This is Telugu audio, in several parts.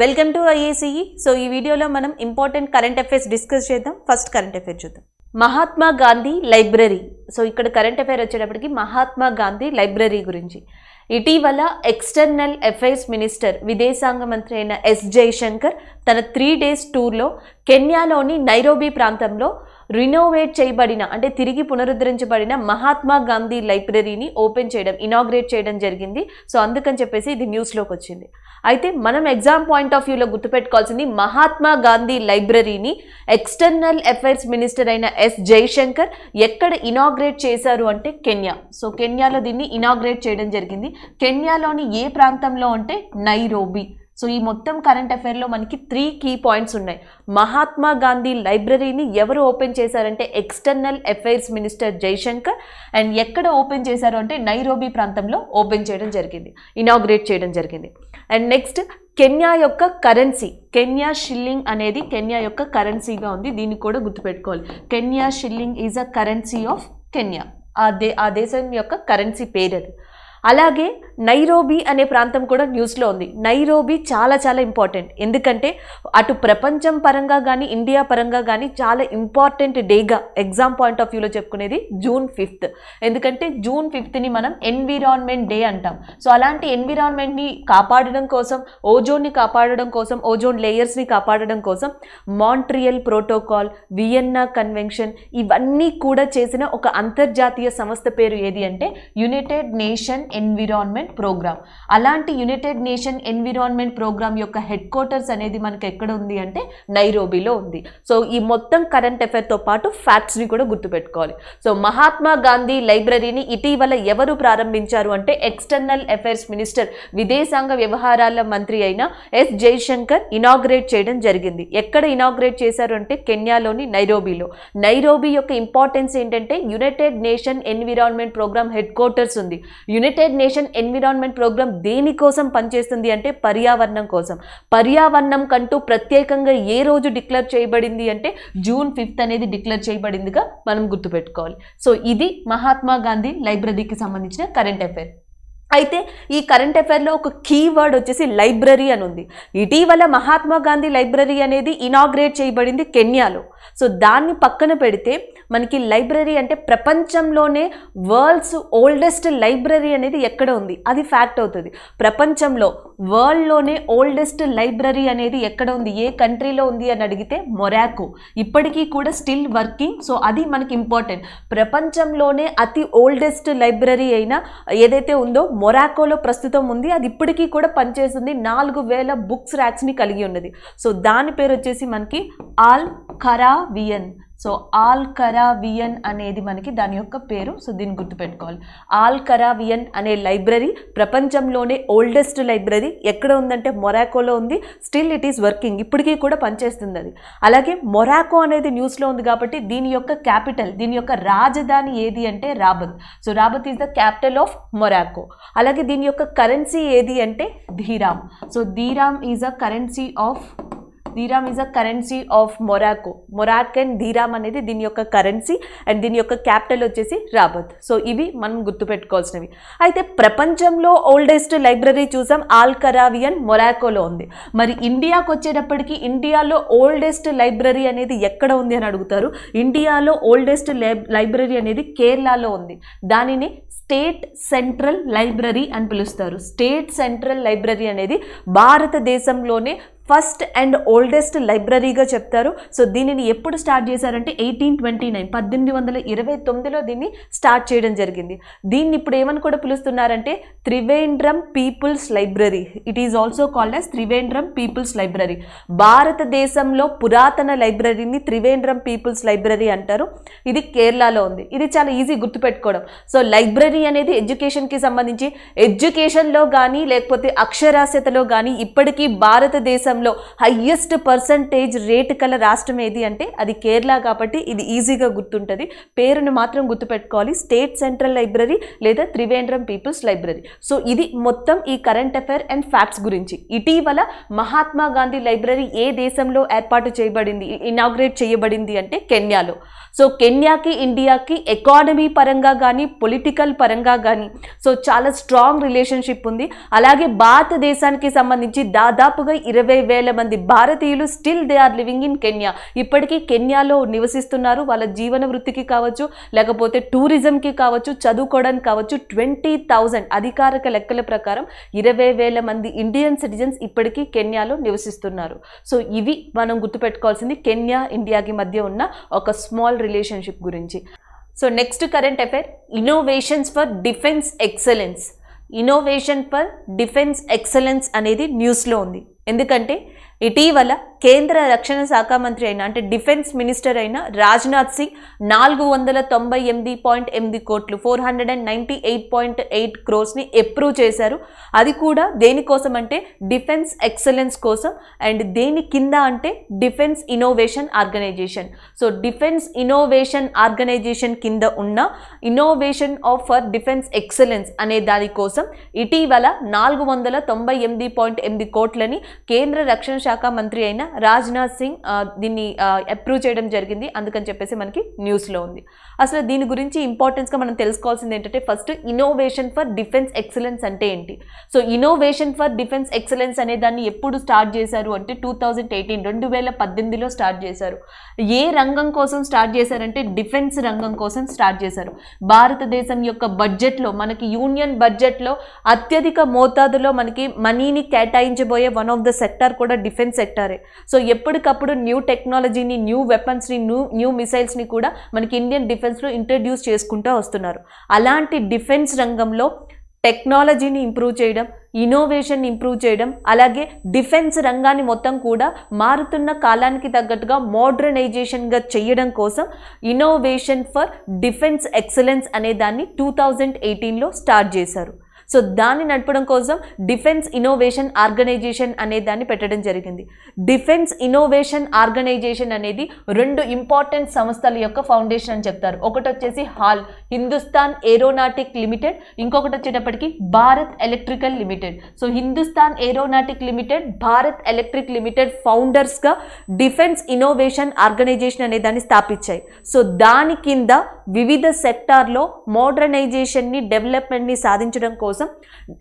వెల్కమ్ టు ఐఏసీఈ సో ఈ వీడియోలో మనం ఇంపార్టెంట్ కరెంట్ అఫైర్స్ డిస్కస్ చేద్దాం ఫస్ట్ కరెంట్ అఫైర్ చూద్దాం మహాత్మా గాంధీ లైబ్రరీ సో ఇక్కడ కరెంట్ అఫైర్ వచ్చేటప్పటికి మహాత్మా గాంధీ లైబ్రరీ గురించి ఇటీవల ఎక్స్టర్నల్ అఫైర్స్ మినిస్టర్ విదేశాంగ మంత్రి అయిన ఎస్ జైశంకర్ తన త్రీ డేస్ టూర్లో కెన్యాలోని నైరోబీ ప్రాంతంలో రినోవేట్ చేయబడిన అంటే తిరిగి పునరుద్ధరించబడిన మహాత్మా గాంధీ లైబ్రరీని ఓపెన్ చేయడం ఇనాగ్రేట్ చేయడం జరిగింది సో అందుకని చెప్పేసి ఇది న్యూస్లోకి వచ్చింది అయితే మనం ఎగ్జామ్ పాయింట్ ఆఫ్ వ్యూలో గుర్తుపెట్టుకోవాల్సింది మహాత్మా గాంధీ లైబ్రరీని ఎక్స్టర్నల్ అఫైర్స్ మినిస్టర్ అయిన ఎస్ జైశంకర్ ఎక్కడ ఇనాగ్రేట్ చేశారు అంటే కెన్యా సో కెన్యాలో దీన్ని ఇనాగ్రేట్ చేయడం జరిగింది కెన్యాలోని ఏ ప్రాంతంలో అంటే నైరోబీ సో ఈ మొత్తం కరెంట్ అఫైర్లో మనకి త్రీ కీ పాయింట్స్ ఉన్నాయి మహాత్మా గాంధీ లైబ్రరీని ఎవరు ఓపెన్ చేశారంటే external affairs minister Jaishankar and ఎక్కడ ఓపెన్ చేశారు అంటే నైరోబీ ప్రాంతంలో ఓపెన్ చేయడం జరిగింది ఇనాగ్రేట్ చేయడం జరిగింది అండ్ నెక్స్ట్ కెన్యా యొక్క కరెన్సీ కెన్యా షిల్లింగ్ అనేది కెన్యా యొక్క కరెన్సీగా ఉంది దీన్ని కూడా గుర్తుపెట్టుకోవాలి Kenya shilling is a currency of Kenya ఆ దే ఆ దేశం యొక్క కరెన్సీ పేరు అది అలాగే నైరోబీ అనే ప్రాంతం కూడా న్యూస్లో ఉంది నైరోబీ చాలా చాలా ఇంపార్టెంట్ ఎందుకంటే అటు ప్రపంచం పరంగా కానీ ఇండియా పరంగా కానీ చాలా ఇంపార్టెంట్ డేగా ఎగ్జామ్ పాయింట్ ఆఫ్ వ్యూలో చెప్పుకునేది జూన్ ఫిఫ్త్ ఎందుకంటే జూన్ ఫిఫ్త్ని మనం ఎన్విరాన్మెంట్ డే అంటాం సో అలాంటి ఎన్విరాన్మెంట్ని కాపాడడం కోసం ఓజోన్ని కాపాడడం కోసం ఓజోన్ లేయర్స్ని కాపాడడం కోసం మాంట్రియల్ ప్రోటోకాల్ వియన్నా కన్వెన్షన్ ఇవన్నీ కూడా చేసిన ఒక అంతర్జాతీయ సంస్థ పేరు ఏది అంటే యునైటెడ్ నేషన్ ఎన్విరాన్మెంట్ ప్రోగ్రామ్ అలాంటి యునైటెడ్ నేషన్ ఎన్విరాన్మెంట్ ప్రోగ్రామ్ యొక్క హెడ్ క్వార్టర్స్ అనేది మనకు ఎక్కడ ఉంది అంటే నైరోబీలో ఉంది సో ఈ మొత్తం కరెంట్ అఫేర్తో పాటు ఫ్యాక్ట్స్ని కూడా గుర్తుపెట్టుకోవాలి సో మహాత్మా గాంధీ లైబ్రరీని ఇటీవల ఎవరు ప్రారంభించారు అంటే ఎక్స్టర్నల్ అఫైర్స్ మినిస్టర్ విదేశాంగ వ్యవహారాల మంత్రి అయిన ఎస్ జయశంకర్ ఇనాగ్రేట్ చేయడం జరిగింది ఎక్కడ ఇనాగ్రేట్ చేశారు అంటే కెన్యాలోని నైరోబీలో నైరోబీ యొక్క ఇంపార్టెన్స్ ఏంటంటే united nation environment programme headquarters ఉంది united united nation environment programme దేనికోసం పనిచేస్తుంది అంటే పర్యావరణం కోసం పర్యావరణం కంటూ ప్రత్యేకంగా ఏ రోజు డిక్లేర్ చేయబడింది అంటే జూన్ ఫిఫ్త్ అనేది డిక్లేర్ చేయబడిందిగా మనం గుర్తుపెట్టుకోవాలి సో ఇది మహాత్మా గాంధీ లైబ్రరీకి సంబంధించిన కరెంట్ అఫైర్ అయితే ఈ కరెంట్ అఫైర్లో ఒక కీవర్డ్ వచ్చేసి లైబ్రరీ అని ఉంది ఇటీవల మహాత్మా గాంధీ లైబ్రరీ అనేది ఇనాగ్రేట్ చేయబడింది కెన్యాలో సో దాన్ని పక్కన పెడితే మనకి లైబ్రరీ అంటే ప్రపంచంలోనే వరల్డ్స్ ఓల్డెస్ట్ లైబ్రరీ అనేది ఎక్కడ ఉంది అది ఫ్యాక్ట్ అవుతుంది ప్రపంచంలో వరల్డ్లోనే ఓల్డెస్ట్ లైబ్రరీ అనేది ఎక్కడ ఉంది ఏ కంట్రీలో ఉంది అని అడిగితే మొరాకో ఇప్పటికీ కూడా స్టిల్ వర్కింగ్ సో అది మనకి ఇంపార్టెంట్ ప్రపంచంలోనే అతి ఓల్డెస్ట్ లైబ్రరీ అయినా ఏదైతే ఉందో మొరాకోలో ప్రస్తుతం ఉంది అది ఇప్పటికీ కూడా పనిచేస్తుంది నాలుగు వేల బుక్స్ ర్యాక్స్ని కలిగి ఉన్నది సో దాని పేరు వచ్చేసి మనకి Al Qarawiyyin so Al Qarawiyyin అనేది మనకి దాని యొక్క పేరు సో దీన్ని గుర్తుపెట్టుకోవాలి ఆల్ కరావియన్ అనే లైబ్రరీ ప్రపంచంలోనే ఓల్డెస్ట్ లైబ్రరీ ఎక్కడ ఉందంటే మొరాకోలో ఉంది స్టిల్ ఇట్ ఈస్ వర్కింగ్ ఇప్పటికీ కూడా పనిచేస్తుంది అది అలాగే మొరాకో అనేది న్యూస్లో ఉంది కాబట్టి దీని యొక్క క్యాపిటల్ దీని యొక్క రాజధాని ఏది అంటే Rabat so Rabat is the capital of Morocco అలాగే దీని యొక్క కరెన్సీ ఏది అంటే dirham so dirham is a currency of dirham is a currency of Morocco Morocco and dirham అనేది దీని యొక్క కరెన్సీ అండ్ దీని యొక్క క్యాపిటల్ వచ్చేసి రాబత్ సో ఇవి మనం గుర్తుపెట్టుకోవాల్సినవి అయితే ప్రపంచంలో ఓల్డెస్ట్ లైబ్రరీ చూసాం ఆల్ కరావియన్ మొరాకోలో ఉంది మరి ఇండియాకు వచ్చేటప్పటికి ఇండియాలో ఓల్డెస్ట్ లైబ్రరీ అనేది ఎక్కడ ఉంది అని అడుగుతారు ఇండియాలో ఓల్డెస్ట్ లైబ్రరీ అనేది కేరళలో ఉంది దానిని స్టేట్ సెంట్రల్ లైబ్రరీ అని పిలుస్తారు స్టేట్ సెంట్రల్ లైబ్రరీ అనేది భారతదేశంలోనే ఫస్ట్ అండ్ ఓల్డెస్ట్ లైబ్రరీగా చెప్తారు సో దీనిని ఎప్పుడు స్టార్ట్ చేశారంటే ఎయిటీన్ ట్వంటీ నైన్ పద్దెనిమిది వందల ఇరవై తొమ్మిదిలో దీన్ని స్టార్ట్ చేయడం జరిగింది దీన్ని ఇప్పుడు ఏమని కూడా పిలుస్తున్నారంటే Trivandrum people's library it is also called as Trivandrum people's library భారతదేశంలో పురాతన లైబ్రరీని త్రివేంద్రం పీపుల్స్ లైబ్రరీ అంటారు ఇది కేరళలో ఉంది ఇది చాలా ఈజీ గుర్తుపెట్టుకోవడం సో లైబ్రరీ అనేది ఎడ్యుకేషన్కి సంబంధించి ఎడ్యుకేషన్లో కానీ లేకపోతే అక్షరాస్యతలో కానీ ఇప్పటికీ భారతదేశం దేశంలో హయ్యెస్ట్ పర్సంటేజ్ రేటు కల రాష్ట్రం ఏది అంటే అది కేరళ కాబట్టి ఇది ఈజీగా గుర్తుంటుంది పేరును మాత్రం గుర్తుపెట్టుకోవాలి స్టేట్ సెంట్రల్ లైబ్రరీ లేదా త్రివేంద్రం పీపుల్స్ లైబ్రరీ సో ఇది మొత్తం ఈ కరెంట్ అఫైర్ అండ్ ఫ్యాక్ట్స్ గురించి ఇటీవల మహాత్మా గాంధీ లైబ్రరీ ఏ దేశంలో ఏర్పాటు చేయబడింది ఇనాగ్రేట్ చేయబడింది అంటే కెన్యాలో సో కెన్యాకి ఇండియాకి ఎకానమీ పరంగా కానీ పొలిటికల్ పరంగా కానీ సో చాలా స్ట్రాంగ్ రిలేషన్షిప్ ఉంది అలాగే భారతదేశానికి సంబంధించి దాదాపుగా ఇరవై వేల మంది భారతీయులు still they are living in Kenya ఇప్పటికీ కెన్యాలో నివసిస్తున్నారు వాళ్ళ జీవన వృత్తికి కావచ్చు లేకపోతే టూరిజంకి కావచ్చు చదువుకోవడానికి కావచ్చు ట్వంటీ థౌజండ్ అధికారిక లెక్కల ప్రకారం ఇరవై వేల మంది ఇండియన్ సిటిజన్స్ ఇప్పటికీ కెన్యాలో నివసిస్తున్నారు సో ఇవి మనం గుర్తుపెట్టుకోవాల్సింది కెన్యా ఇండియాకి మధ్య ఉన్న ఒక స్మాల్ రిలేషన్షిప్ గురించి so next current affair innovations for defence excellence innovation for defence excellence అనేది న్యూస్లో ఉంది ఎందుకంటే ఇటీవల కేంద్ర రక్షణ శాఖ మంత్రి అయిన అంటే డిఫెన్స్ మినిస్టర్ అయిన రాజ్నాథ్ సింగ్ నాలుగు వందల తొంభై ఎనిమిది పాయింట్ ఎనిమిది కోట్లు four hundred and ninety eight point eight క్రోర్స్ని అప్రూవ్ చేశారు అది కూడా దేనికోసం అంటే డిఫెన్స్ ఎక్సలెన్స్ కోసం అండ్ దేని కింద అంటే defence innovation organisation so defence innovation organisation కింద ఉన్న innovation of for defence excellence అనే దానికోసం ఇటీవల నాలుగు వందల తొంభై ఎనిమిది పాయింట్ ఎనిమిది కోట్లని కేంద్ర రక్షణ శాఖ మంత్రి అయిన రాజ్నాథ్ సింగ్ దీన్ని అప్రూవ్ చేయడం జరిగింది అందుకని చెప్పేసి మనకి న్యూస్లో ఉంది అసలు దీని గురించి ఇంపార్టెన్స్గా మనం తెలుసుకోవాల్సింది ఏంటంటే first innovation for defence excellence అంటే ఏంటి so innovation for defence excellence అనే దాన్ని ఎప్పుడు స్టార్ట్ చేశారు అంటే టూ థౌజండ్ ఎయిటీన్ రెండు వేల పద్దెనిమిదిలో స్టార్ట్ చేశారు ఏ రంగం కోసం స్టార్ట్ చేశారంటే డిఫెన్స్ రంగం కోసం స్టార్ట్ చేశారు భారతదేశం యొక్క బడ్జెట్లో మనకి యూనియన్ బడ్జెట్లో అత్యధిక మోతాదులో మనకి మనీని కేటాయించబోయే one of the the sector కూడా డిఫెన్స్ సెక్టారే సో ఎప్పటికప్పుడు న్యూ టెక్నాలజీని న్యూ వెపన్స్ని న్యూ న్యూ మిసైల్స్ని కూడా మనకి ఇండియన్ డిఫెన్స్లో ఇంట్రడ్యూస్ చేసుకుంటూ వస్తున్నారు అలాంటి డిఫెన్స్ రంగంలో టెక్నాలజీని ఇంప్రూవ్ చేయడం ఇన్నోవేషన్ ఇంప్రూవ్ చేయడం అలాగే డిఫెన్స్ రంగాన్ని మొత్తం కూడా మారుతున్న కాలానికి తగ్గట్టుగా మోడర్నైజేషన్గా చేయడం కోసం ఇన్నోవేషన్ ఫర్ డిఫెన్స్ ఎక్సలెన్స్ అనే దాన్ని టూ థౌజండ్ ఎయిటీన్లో స్టార్ట్ చేశారు సో దాన్ని నడపడం కోసం డిఫెన్స్ ఇన్నోవేషన్ ఆర్గనైజేషన్ అనే దాన్ని పెట్టడం జరిగింది డిఫెన్స్ ఇన్నోవేషన్ ఆర్గనైజేషన్ అనేది రెండు ఇంపార్టెంట్ సంస్థల యొక్క ఫౌండేషన్ అని చెప్తారు ఒకటి వచ్చేసి హాల్ హిందుస్థాన్ ఏరోనాటిక్ లిమిటెడ్ ఇంకొకటి వచ్చేటప్పటికి Bharat electrical limited so Hindustan aeronautic limited Bharat electric limited ఫౌండర్స్గా డిఫెన్స్ ఇన్నోవేషన్ ఆర్గనైజేషన్ అనే దాన్ని స్థాపించాయి సో దాని కింద వివిధ సెక్టార్లో మోడర్నైజేషన్ని డెవలప్మెంట్ని సాధించడం కోసం కోసం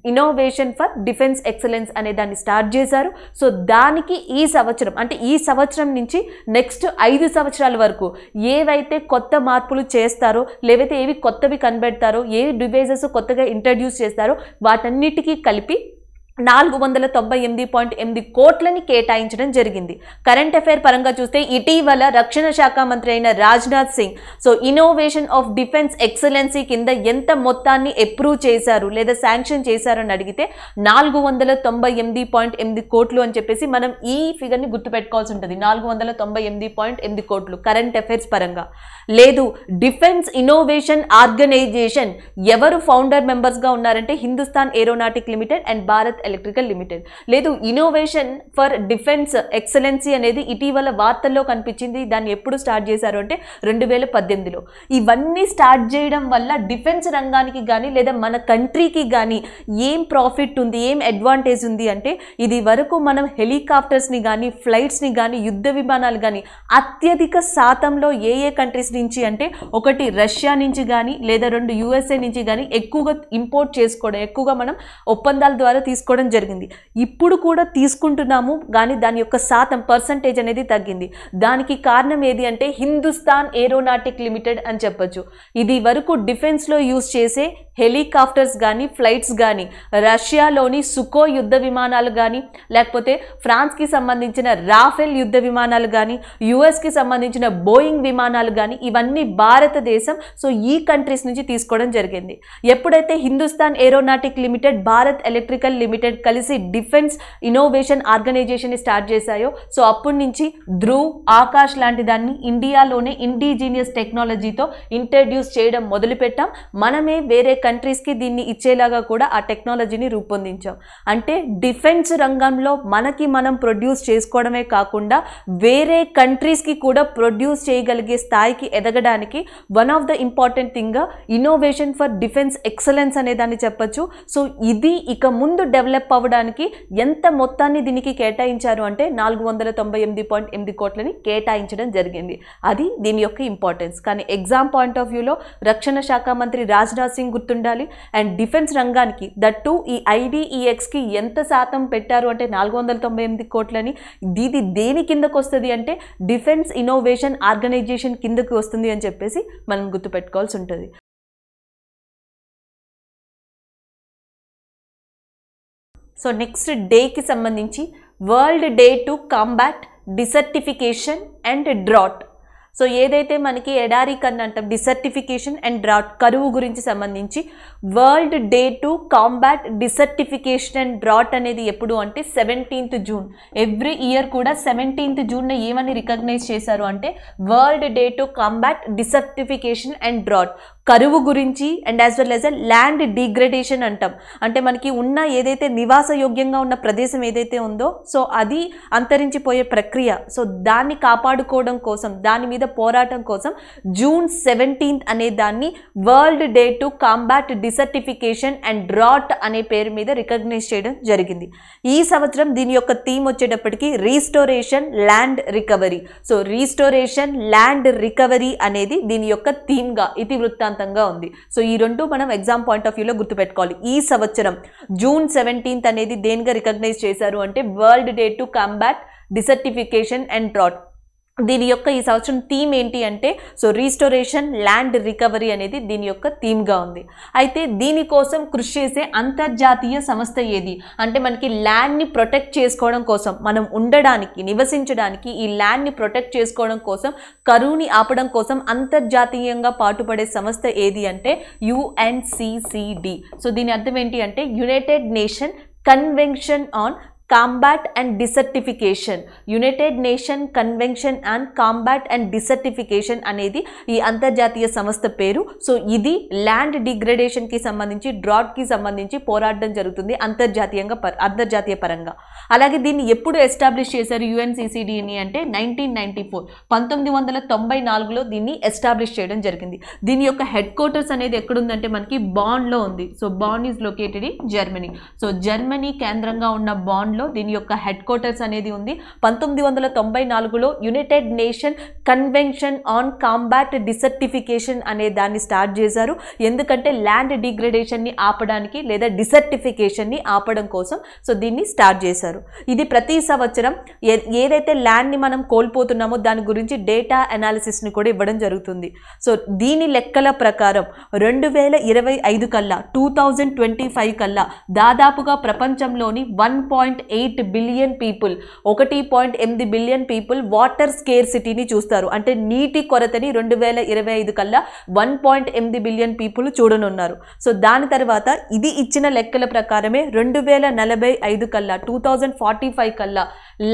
ఇన్నోవేషన్ ఫర్ డిఫెన్స్ ఎక్సలెన్స్ అనే దాన్ని స్టార్ట్ చేశారు సో దానికి ఈ సంవత్సరం అంటే ఈ సంవత్సరం నుంచి నెక్స్ట్ ఐదు సంవత్సరాల వరకు ఏవైతే కొత్త మార్పులు చేస్తారో లేవైతే ఏవి కొత్తవి కనబెడతారో ఏ డివైజెస్ కొత్తగా ఇంట్రడ్యూస్ చేస్తారో వాటన్నిటికీ కలిపి నాలుగు వందల తొంభై ఎనిమిది పాయింట్ ఎనిమిది కోట్లని కేటాయించడం జరిగింది కరెంట్ అఫైర్ పరంగా చూస్తే ఇటీవల రక్షణ శాఖ మంత్రి అయిన Rajnath Singh so innovation of defence excellency కింద ఎంత మొత్తాన్ని అప్రూవ్ చేశారు లేదా శాంక్షన్ చేశారు అని అడిగితే నాలుగు వందల తొంభై ఎనిమిది పాయింట్ ఎనిమిది కోట్లు అని చెప్పేసి మనం ఈ ఫిగర్ని గుర్తుపెట్టుకోవాల్సి ఉంటుంది నాలుగు వందల తొంభై ఎనిమిది పాయింట్ ఎనిమిది కోట్లు కరెంట్ అఫైర్స్ పరంగా లేదు డిఫెన్స్ ఇన్నోవేషన్ ఆర్గనైజేషన్ ఎవరు ఫౌండర్ మెంబర్స్గా ఉన్నారంటే Hindustan aeronautic limited and Bharat electrical limited లేదు ఇన్నోవేషన్ ఫర్ డిఫెన్స్ ఎక్సలెన్సీ అనేది ఇటీవల వార్తల్లో కనిపించింది దాన్ని ఎప్పుడు స్టార్ట్ చేశారు అంటే రెండు వేల పద్దెనిమిదిలో ఇవన్నీ స్టార్ట్ చేయడం వల్ల డిఫెన్స్ రంగానికి కానీ లేదా మన కంట్రీకి కానీ ఏం ప్రాఫిట్ ఉంది ఏం అడ్వాంటేజ్ ఉంది అంటే ఇది వరకు మనం హెలికాప్టర్స్ని కానీ ఫ్లైట్స్ని కానీ యుద్ధ విమానాలు కానీ అత్యధిక శాతంలో ఏ ఏ కంట్రీస్ నుంచి అంటే ఒకటి రష్యా నుంచి కానీ లేదా రెండు యూఎస్ఏ నుంచి కానీ ఎక్కువగా ఇంపోర్ట్ చేసుకోవడం ఎక్కువగా మనం ఒప్పందాల ద్వారా తీసుకోవడం తీసుకోవడం జరిగింది ఇప్పుడు కూడా తీసుకుంటున్నాము కానీ దాని యొక్క శాతం పర్సంటేజ్ అనేది తగ్గింది దానికి కారణం ఏది అంటే హిందుస్థాన్ ఏరోనాటిక్ లిమిటెడ్ అని చెప్పొచ్చు ఇది వరకు డిఫెన్స్లో యూజ్ చేసే హెలికాప్టర్స్ కానీ ఫ్లైట్స్ కానీ రష్యాలోని సుకో యుద్ధ విమానాలు కానీ లేకపోతే ఫ్రాన్స్కి సంబంధించిన రాఫెల్ యుద్ధ విమానాలు కానీ యుఎస్కి సంబంధించిన బోయింగ్ విమానాలు కానీ ఇవన్నీ భారతదేశం సో ఈ కంట్రీస్ నుంచి తీసుకోవడం జరిగింది ఎప్పుడైతే Hindustan aeronautic limited Bharat electrical limited limited కలిసి డిఫెన్స్ ఇన్నోవేషన్ ఆర్గనైజేషన్ని స్టార్ట్ చేశాయో సో అప్పటి నుంచి ధ్రువ్ ఆకాష్ లాంటి దాన్ని ఇండియాలోనే ఇండిజీనియస్ టెక్నాలజీతో ఇంట్రడ్యూస్ చేయడం మొదలుపెట్టాం మనమే వేరే కంట్రీస్కి దీన్ని ఇచ్చేలాగా కూడా ఆ టెక్నాలజీని రూపొందించాం అంటే డిఫెన్స్ రంగంలో మనకి మనం ప్రొడ్యూస్ చేసుకోవడమే కాకుండా వేరే కంట్రీస్కి కూడా ప్రొడ్యూస్ చేయగలిగే స్థాయికి ఎదగడానికి one of the important thing innovation for defence excellence అనే దాన్ని చెప్పచ్చు సో ఇది ఇక ముందు డెవలప్ డెవలప్ అవ్వడానికి ఎంత మొత్తాన్ని దీనికి కేటాయించారు అంటే నాలుగు వందల తొంభై ఎనిమిది పాయింట్ ఎనిమిది కోట్లని కేటాయించడం జరిగింది అది దీని యొక్క ఇంపార్టెన్స్ కానీ ఎగ్జామ్ పాయింట్ ఆఫ్ వ్యూలో రక్షణ శాఖ మంత్రి రాజ్నాథ్ సింగ్ గుర్తుండాలి అండ్ డిఫెన్స్ రంగానికి దట్టు ఈ ఐడిఈఎక్స్కి ఎంత శాతం పెట్టారు అంటే నాలుగు వందల తొంభై ఎనిమిది కోట్లని దీది దేని కిందకు వస్తుంది అంటే డిఫెన్స్ ఇన్నోవేషన్ ఆర్గనైజేషన్ కిందకి వస్తుంది అని చెప్పేసి మనం గుర్తుపెట్టుకోవాల్సి ఉంటుంది సో నెక్స్ట్ డేకి సంబంధించి world day to combat desertification and drought so ఏదైతే మనకి ఎడారి కన్ను అంటాం డిసర్టిఫికేషన్ అండ్ డ్రాట్ కరువు గురించి సంబంధించి world day to combat desertification and drought అనేది ఎప్పుడు అంటే సెవెంటీన్త్ జూన్ ఎవ్రీ ఇయర్ కూడా సెవెంటీన్త్ జూన్ ఏమని రికగ్నైజ్ చేశారు అంటే world day to combat desertification and drought కరువు గురించి and as well as a land degradation అంటాం అంటే మనకి ఉన్న ఏదైతే నివాస యోగ్యంగా ఉన్న ప్రదేశం ఏదైతే ఉందో సో అది అంతరించిపోయే ప్రక్రియ సో దాన్ని కాపాడుకోవడం కోసం దాని మీద పోరాటం కోసం జూన్ సెవెంటీన్త్ అనే దాన్ని world day to combat desertification and drought అనే పేరు మీద రికగ్నైజ్ చేయడం జరిగింది ఈ సంవత్సరం దీని యొక్క థీమ్ వచ్చేటప్పటికి restoration land recovery so restoration land recovery అనేది దీని యొక్క థీమ్గా వృత్తాంత ప్రశాంతంగా ఉంది సో ఈ రెండు మనం ఎగ్జామ్ పాయింట్ ఆఫ్ వ్యూలో గుర్తుపెట్టుకోవాలి ఈ సంవత్సరం జూన్ సెవెంటీన్త్ అనేది దేనిగా రికగ్నైజ్ చేశారు అంటే world day to combat desertification and drought దీని యొక్క ఈ సంవత్సరం థీమ్ ఏంటి అంటే సో రీస్టోరేషన్ ల్యాండ్ రికవరీ అనేది దీని యొక్క థీమ్గా ఉంది అయితే దీనికోసం కృషి చేసే అంతర్జాతీయ సంస్థ ఏది అంటే మనకి ల్యాండ్ని ప్రొటెక్ట్ చేసుకోవడం కోసం మనం ఉండడానికి నివసించడానికి ఈ ల్యాండ్ని ప్రొటెక్ట్ చేసుకోవడం కోసం కరువుని ఆపడం కోసం అంతర్జాతీయంగా పాటుపడే సంస్థ ఏది అంటే యుఎన్సిసిడి సో దీని అర్థం ఏంటి అంటే united nation convention on combat and desertification united nation convention and combat and desertification అనేది ఈ అంతర్జాతీయ సంస్థ పేరు సో ఇది ల్యాండ్ డిగ్రేడేషన్కి సంబంధించి డ్రాట్కి సంబంధించి పోరాడడం జరుగుతుంది అంతర్జాతీయంగా అంతర్జాతీయ పరంగా అలాగే దీన్ని ఎప్పుడు ఎస్టాబ్లిష్ చేశారు యుఎన్సిసిడిని e అంటే నైన్టీన్ నైన్టీ ఫోర్ పంతొమ్మిది వందల తొంభై నాలుగులో దీన్ని ఎస్టాబ్లిష్ చేయడం జరిగింది దీని యొక్క హెడ్ క్వార్టర్స్ అనేది ఎక్కడుందంటే మనకి బాండ్లో ఉంది so Bonn is located in Germany so Germany కేంద్రంగా ఉన్న బాండ్ టౌన్లో దీని యొక్క హెడ్ క్వార్టర్స్ అనేది ఉంది పంతొమ్మిది వందల తొంభై నాలుగులో united nation convention on combat desertification అనే దాన్ని స్టార్ట్ చేశారు ఎందుకంటే ల్యాండ్ డిగ్రేడేషన్ని ఆపడానికి లేదా డిసర్టిఫికేషన్ని ఆపడం కోసం సో దీన్ని స్టార్ట్ చేశారు ఇది ప్రతి సంవత్సరం ఏదైతే ల్యాండ్ని మనం కోల్పోతున్నామో దాని గురించి డేటా అనాలిసిస్ని కూడా ఇవ్వడం జరుగుతుంది సో దీని లెక్కల ప్రకారం రెండు వేల ఇరవై ఐదు కల్లా టూ థౌజండ్ ట్వంటీ ఫైవ్ కల్లా దాదాపుగా ప్రపంచంలోని one point eight billion people ఒకటి పాయింట్ ఎనిమిది బిలియన్ పీపుల్ వాటర్ స్కేర్ సిటీని చూస్తారు అంటే నీటి కొరతని రెండు వేల ఇరవై ఐదు కల్లా వన్ పాయింట్ ఎనిమిది బిలియన్ పీపుల్ చూడనున్నారు సో దాని తర్వాత ఇది ఇచ్చిన లెక్కల ప్రకారమే రెండు వేల నలభై ఐదు కల్లా టూ థౌజండ్ ఫార్టీ ఫైవ్ కల్లా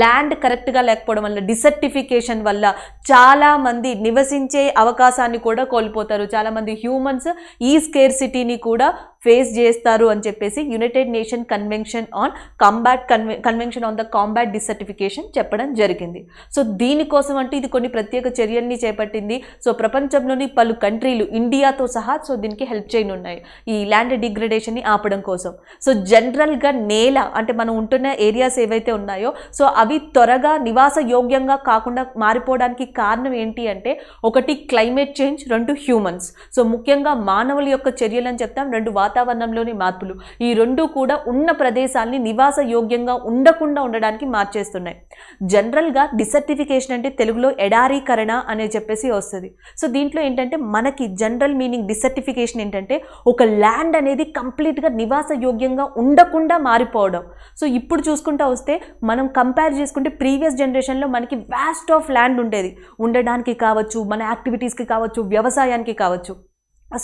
ల్యాండ్ కరెక్ట్గా లేకపోవడం వల్ల డిసర్టిఫికేషన్ వల్ల చాలామంది నివసించే అవకాశాన్ని కూడా కోల్పోతారు చాలామంది హ్యూమన్స్ ఈ స్కేర్ సిటీని కూడా ఫేస్ చేస్తారు అని చెప్పేసి united nation convention on combat కన్వె convention on the combat desertification చెప్పడం జరిగింది సో దీనికోసం అంటే ఇది కొన్ని ప్రత్యేక చర్యల్ని చేపట్టింది సో ప్రపంచంలోని పలు కంట్రీలు ఇండియాతో సహా సో దీనికి హెల్ప్ చేయనున్నాయి ఈ ల్యాండ్ డిగ్రేడేషన్ని ఆపడం కోసం సో జనరల్గా నేల అంటే మనం ఉంటున్న ఏరియాస్ ఏవైతే ఉన్నాయో సో అవి త్వరగా నివాస యోగ్యంగా కాకుండా మారిపోవడానికి కారణం ఏంటి అంటే ఒకటి క్లైమేట్ చేంజ్ రెండు హ్యూమన్స్ సో ముఖ్యంగా మానవుల యొక్క చర్యలు అని చెప్తాం రెండు వాత వాతావరణంలోని మార్పులు ఈ రెండు కూడా ఉన్న ప్రదేశాల్ని నివాస యోగ్యంగా ఉండకుండా ఉండడానికి మార్చేస్తున్నాయి జనరల్గా డిసర్టిఫికేషన్ అంటే తెలుగులో ఎడారీకరణ అనే చెప్పేసి వస్తుంది సో దీంట్లో ఏంటంటే మనకి జనరల్ మీనింగ్ డిసర్టిఫికేషన్ ఏంటంటే ఒక ల్యాండ్ అనేది కంప్లీట్గా నివాస యోగ్యంగా ఉండకుండా మారిపోవడం సో ఇప్పుడు చూసుకుంటా వస్తే మనం కంపేర్ చేసుకుంటే ప్రీవియస్ జనరేషన్లో మనకి వ్యాస్ట్ ఆఫ్ ల్యాండ్ ఉండేది ఉండడానికి కావచ్చు మన యాక్టివిటీస్కి కావచ్చు వ్యవసాయానికి కావచ్చు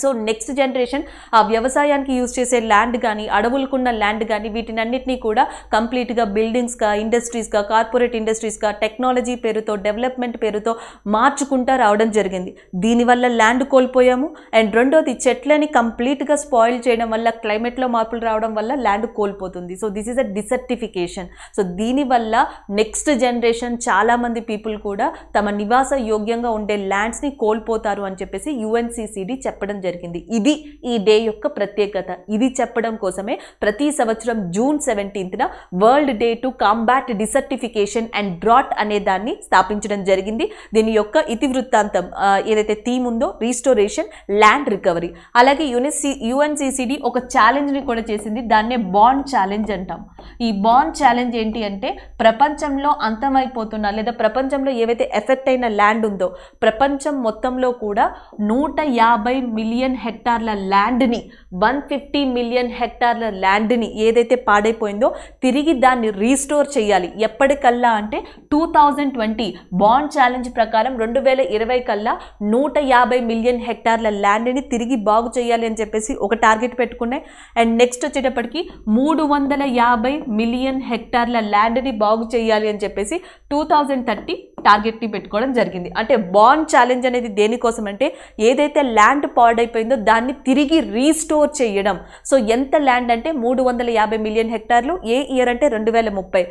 సో నెక్స్ట్ జనరేషన్ ఆ వ్యవసాయానికి యూజ్ చేసే ల్యాండ్ కానీ అడవులకున్న ల్యాండ్ కానీ అన్నింటినీ కూడా కంప్లీట్గా బిల్డింగ్స్గా ఇండస్ట్రీస్గా కార్పొరేట్ ఇండస్ట్రీస్గా టెక్నాలజీ పేరుతో డెవలప్మెంట్ పేరుతో మార్చుకుంటా రావడం జరిగింది దీనివల్ల ల్యాండ్ కోల్పోయాము అండ్ రెండోది చెట్లని కంప్లీట్గా స్పాయిల్ చేయడం వల్ల క్లైమేట్లో మార్పులు రావడం వల్ల ల్యాండ్ కోల్పోతుంది so this is a desertification so దీనివల్ల నెక్స్ట్ జనరేషన్ చాలామంది పీపుల్ కూడా తమ నివాస యోగ్యంగా ఉండే ల్యాండ్స్ని కోల్పోతారు అని చెప్పేసి యుఎన్సిసిడి చెప్పడం జరిగింది ఇది ఈ డే యొక్క ప్రత్యేకత ఇది చెప్పడం కోసమే ప్రతి సంవత్సరం జూన్ సెవెంటీన్త్న world day to combat desertification and drought అనే దాన్ని స్థాపించడం జరిగింది దీని యొక్క ఇతివృత్తాంతం ఏదైతే థీమ్ ఉందో రీస్టోరేషన్ ల్యాండ్ రికవరీ అలాగే యునిసి యుఎన్సిసిడి ఒక ఛాలెంజ్ని కూడా చేసింది దాన్నే బాండ్ ఛాలెంజ్ అంటాం ఈ బాండ్ ఛాలెంజ్ ఏంటి అంటే ప్రపంచంలో అంతమైపోతున్న లేదా ప్రపంచంలో ఏవైతే ఎఫెక్ట్ అయిన ల్యాండ్ ఉందో ప్రపంచం మొత్తంలో కూడా నూట యాభై మిలియన్ హెక్టార్ల ల్యాండ్ని వన్ ఫిఫ్టీ మిలియన్ హెక్టార్ల ల్యాండ్ని ఏదైతే పాడైపోయిందో తిరిగి దాన్ని రీస్టోర్ చేయాలి ఎప్పటికల్లా అంటే two thousand twenty Bonn challenge ప్రకారం రెండు వేల ఇరవై కల్లా నూట యాభై మిలియన్ హెక్టార్ల ల్యాండ్ని తిరిగి బాగు చేయాలి అని చెప్పేసి ఒక టార్గెట్ పెట్టుకున్నాయి అండ్ నెక్స్ట్ వచ్చేటప్పటికి మూడు వందల యాభై మిలియన్ హెక్టార్ల ల్యాండ్ని బాగు చేయాలి అని చెప్పేసి టూ థౌజండ్ థర్టీ టార్గెట్ని పెట్టుకోవడం జరిగింది అంటే బాండ్ ఛాలెంజ్ అనేది దేనికోసం అంటే ఏదైతే ల్యాండ్ పాడైపోయిందో దాన్ని తిరిగి రీస్టోర్ రిస్టోర్ చేయడం సో ఎంత ల్యాండ్ అంటే మూడు వందల యాభై మిలియన్ హెక్టార్లు ఏ ఇయర్ అంటే రెండు వేల ముప్పై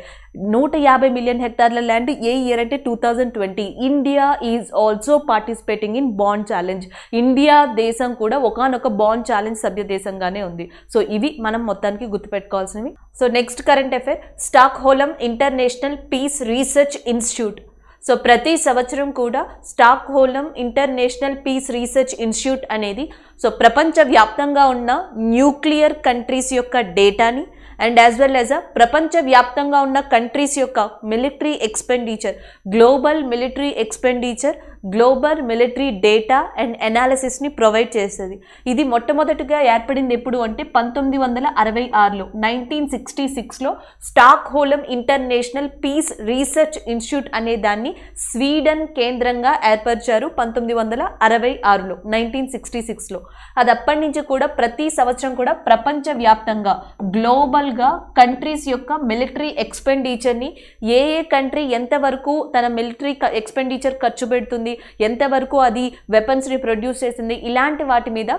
నూట యాభై మిలియన్ హెక్టార్ల ల్యాండ్ ఏ ఇయర్ అంటే two thousand twenty India is also participating in Bonn challenge India దేశం కూడా ఒకనొక బాండ్ ఛాలెంజ్ సభ్య దేశంగానే ఉంది సో ఇవి మనం మొత్తానికి గుర్తుపెట్టుకోవాల్సినవి so next current affair Stockholm international peace research institute so ప్రతి సంవత్సరం కూడా Stockholm international peace research institute అనేది సో ప్రపంచవ్యాప్తంగా ఉన్న న్యూక్లియర్ కంట్రీస్ యొక్క డేటాని and as well as a ప్రపంచవ్యాప్తంగా ఉన్న కంట్రీస్ యొక్క military expenditure global military expenditure global military data and ఎనాలిసిస్ని ప్రొవైడ్ చేస్తుంది ఇది మొట్టమొదటిగా ఏర్పడింది ఎప్పుడు అంటే పంతొమ్మిది వందల అరవై ఆరులో నైన్టీన్ సిక్స్టీ సిక్స్లో Stockholm international peace research institute అనే దాన్ని స్వీడన్ కేంద్రంగా ఏర్పరిచారు పంతొమ్మిది వందల అరవై ఆరులో నైన్టీన్ సిక్స్టీ సిక్స్లో అది అప్పటి నుంచి కూడా ప్రతి సంవత్సరం కూడా ప్రపంచవ్యాప్తంగా గ్లోబల్గా కంట్రీస్ యొక్క మిలిటరీ ఎక్స్పెండిచర్ని ఏ ఏ కంట్రీ ఎంతవరకు తన మిలిటరీ ఎక్స్పెండిచర్ ఖర్చు పెడుతుంది ఎంతవరకు అది వెపన్స్ని ప్రొడ్యూస్ చేసింది ఇలాంటి వాటి మీద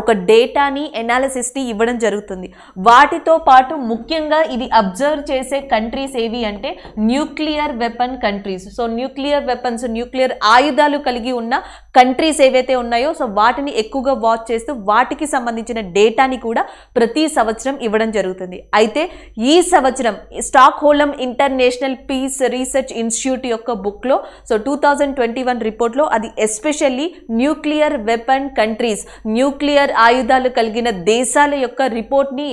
ఒక డేటాని ఎనాలిసిస్ని ఇవ్వడం జరుగుతుంది వాటితో పాటు ముఖ్యంగా ఇది అబ్జర్వ్ చేసే కంట్రీస్ ఏవి అంటే nuclear weapon countries so nuclear weapons nuclear ఆయుధాలు కలిగి ఉన్న కంట్రీస్ ఏవైతే ఉన్నాయో సో వాటిని ఎక్కువగా వాచ్ చేస్తూ వాటికి సంబంధించిన డేటాని కూడా ప్రతి సంవత్సరం ఇవ్వడం జరుగుతుంది అయితే ఈ సంవత్సరం Stockholm international peace research institute యొక్క బుక్లో so two thousand twenty one రిపోర్ట్లో అది especially nuclear weapon countries nuclear nuclear ఆయుధాలు కలిగిన దేశాల యొక్క రిపోర్ట్ని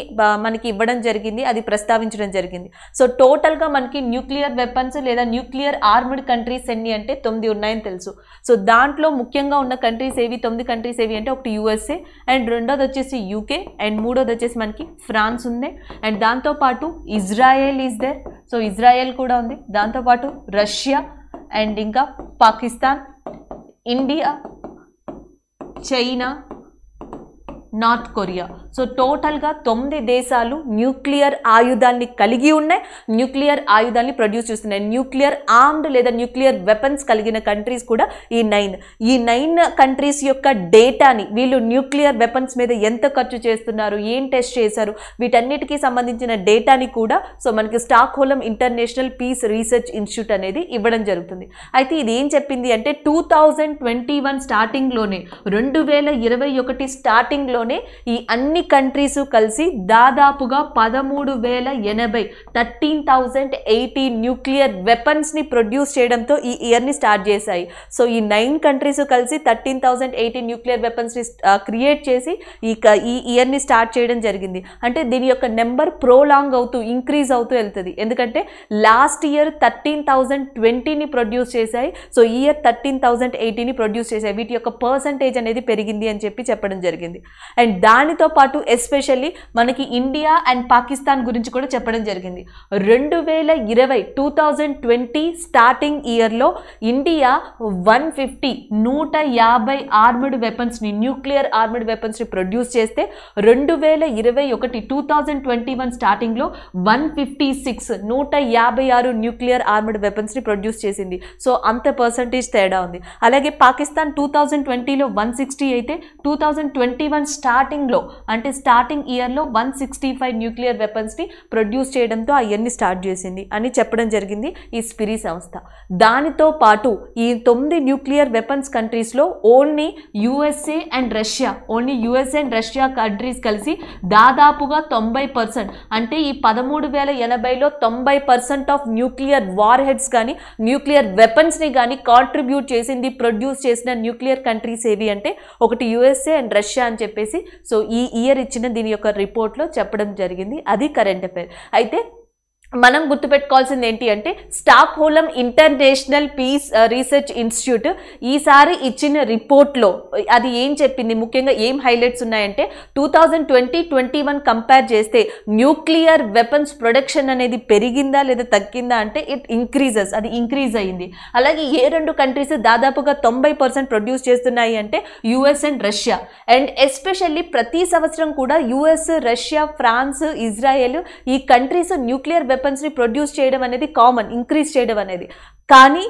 మనకి ఇవ్వడం జరిగింది అది ప్రస్తావించడం జరిగింది సో టోటల్గా మనకి న్యూక్లియర్ వెపన్స్ లేదా న్యూక్లియర్ ఆర్మ్డ్ కంట్రీస్ ఎన్ని అంటే తొమ్మిది ఉన్నాయని తెలుసు సో దాంట్లో ముఖ్యంగా ఉన్న కంట్రీస్ ఏవి తొమ్మిది కంట్రీస్ ఏవి అంటే ఒకటి యూఎస్ఏ అండ్ రెండోది వచ్చేసి యూకే అండ్ మూడోది వచ్చేసి మనకి ఫ్రాన్స్ ఉంది అండ్ దాంతోపాటు Israel is there so Israel కూడా ఉంది దాంతోపాటు రష్యా అండ్ ఇంకా Pakistan India China North Korea so టోటల్గా తొమ్మిది దేశాలు న్యూక్లియర్ ఆయుధాన్ని కలిగి ఉన్నాయి న్యూక్లియర్ ఆయుధాన్ని ప్రొడ్యూస్ చేస్తున్నాయి న్యూక్లియర్ ఆర్మ్డ్ లేదా న్యూక్లియర్ వెపన్స్ కలిగిన కంట్రీస్ కూడా ఈ నైన్ ఈ నైన్ కంట్రీస్ యొక్క డేటాని వీళ్ళు న్యూక్లియర్ వెపన్స్ మీద ఎంత ఖర్చు చేస్తున్నారు ఏం టెస్ట్ చేశారు వీటన్నిటికీ సంబంధించిన డేటాని కూడా సో మనకి Stockholm international peace research institute అనేది ఇవ్వడం జరుగుతుంది అయితే ఇది ఏం చెప్పింది అంటే టూ థౌజండ్ ట్వంటీ వన్ స్టార్టింగ్లోనే రెండు వేల ఇరవై ఒకటి స్టార్టింగ్లో దేశంలోనే ఈ అన్ని కంట్రీస్ కలిసి దాదాపుగా పదమూడు వేల ఎనభై థర్టీన్ థౌజండ్ ఎయిటీ న్యూక్లియర్ వెపన్స్ని ప్రొడ్యూస్ చేయడంతో ఈ ఇయర్ని స్టార్ట్ చేశాయి సో ఈ నైన్ కంట్రీస్ కలిసి థర్టీన్ థౌజండ్ ఎయిటీ న్యూక్లియర్ వెపన్స్ని క్రియేట్ చేసి ఈ ఈ ఇయర్ని స్టార్ట్ చేయడం జరిగింది అంటే దీని యొక్క నెంబర్ ప్రోలాంగ్ అవుతూ ఇంక్రీజ్ అవుతూ వెళ్తుంది ఎందుకంటే లాస్ట్ ఇయర్ థర్టీన్ థౌజండ్ ట్వంటీని ప్రొడ్యూస్ చేశాయి సో ఇయర్ థర్టీన్ థౌజండ్ ఎయిటీని ప్రొడ్యూస్ చేశాయి వీటి యొక్క పర్సంటేజ్ అనేది పెరిగింది అని చెప్పి చెప్పడం జరిగింది అండ్ దానితో పాటు ఎస్పెషల్లీ మనకి ఇండియా అండ్ పాకిస్తాన్ గురించి కూడా చెప్పడం జరిగింది రెండు వేల ఇరవై టూ థౌజండ్ ట్వంటీ స్టార్టింగ్ ఇయర్లో ఇండియా వన్ ఫిఫ్టీ నూట యాభై ఆర్మిడ్ వెపన్స్ని న్యూక్లియర్ ఆర్మిడ్ వెపన్స్ని ప్రొడ్యూస్ చేస్తే రెండు వేల ఇరవై ఒకటి టూ థౌజండ్ ట్వంటీ వన్ స్టార్టింగ్లో వన్ ఫిఫ్టీ సిక్స్ నూట యాభై ఆరు న్యూక్లియర్ ఆర్మిడ్ వెపన్స్ని ప్రొడ్యూస్ చేసింది సో అంత పర్సంటేజ్ తేడా ఉంది అలాగే పాకిస్తాన్ టూ థౌజండ్ ట్వంటీలో వన్ సిక్స్టీ అయితే టూ థౌజండ్ ట్వంటీ వన్ స్టార్టింగ్లో అంటే స్టార్టింగ్ ఇయర్లో వన్ సిక్స్టీ ఫైవ్ న్యూక్లియర్ వెపన్స్ని ప్రొడ్యూస్ చేయడంతో ఆ స్టార్ట్ చేసింది అని చెప్పడం జరిగింది ఈ స్పిరి సంస్థ దానితో పాటు ఈ తొమ్మిది న్యూక్లియర్ వెపన్స్ కంట్రీస్లో only USA and Russia only USA and Russia countries కలిసి దాదాపుగా తొంభై పర్సెంట్ అంటే ఈ పదమూడు వేల ఎనభైలో తొంభై percent of nuclear warheads కానీ న్యూక్లియర్ వెపన్స్ని కానీ కాంట్రిబ్యూట్ చేసింది ప్రొడ్యూస్ చేసిన న్యూక్లియర్ కంట్రీస్ ఏవి అంటే ఒకటి యుఎస్ఏ అండ్ రష్యా అని చెప్పేసి చెప్పేసి సో ఈ ఇయర్ ఇచ్చిన దీని యొక్క రిపోర్ట్లో చెప్పడం జరిగింది అది కరెంట్ అఫైర్ అయితే మనం గుర్తుపెట్టుకోవాల్సింది ఏంటి అంటే Stockholm international peace research institute ఈసారి ఇచ్చిన రిపోర్ట్లో అది ఏం చెప్పింది ముఖ్యంగా ఏం హైలైట్స్ ఉన్నాయంటే two thousand twenty twenty one compare చేస్తే న్యూక్లియర్ వెపన్స్ ప్రొడక్షన్ అనేది పెరిగిందా లేదా తగ్గిందా అంటే ఇట్ ఇంక్రీజెస్ అది ఇంక్రీజ్ అయింది అలాగే ఏ రెండు కంట్రీస్ దాదాపుగా తొంభై పర్సెంట్ ప్రొడ్యూస్ చేస్తున్నాయి అంటే US and Russia and especially ప్రతి సంవత్సరం కూడా యుఎస్ రష్యా ఫ్రాన్స్ ఇజ్రాయెల్ ఈ కంట్రీస్ న్యూక్లియర్ వెపన్ వెపన్స్ని ప్రొడ్యూస్ చేయడం అనేది కామన్ ఇంక్రీజ్ చేయడం అనేది కానీ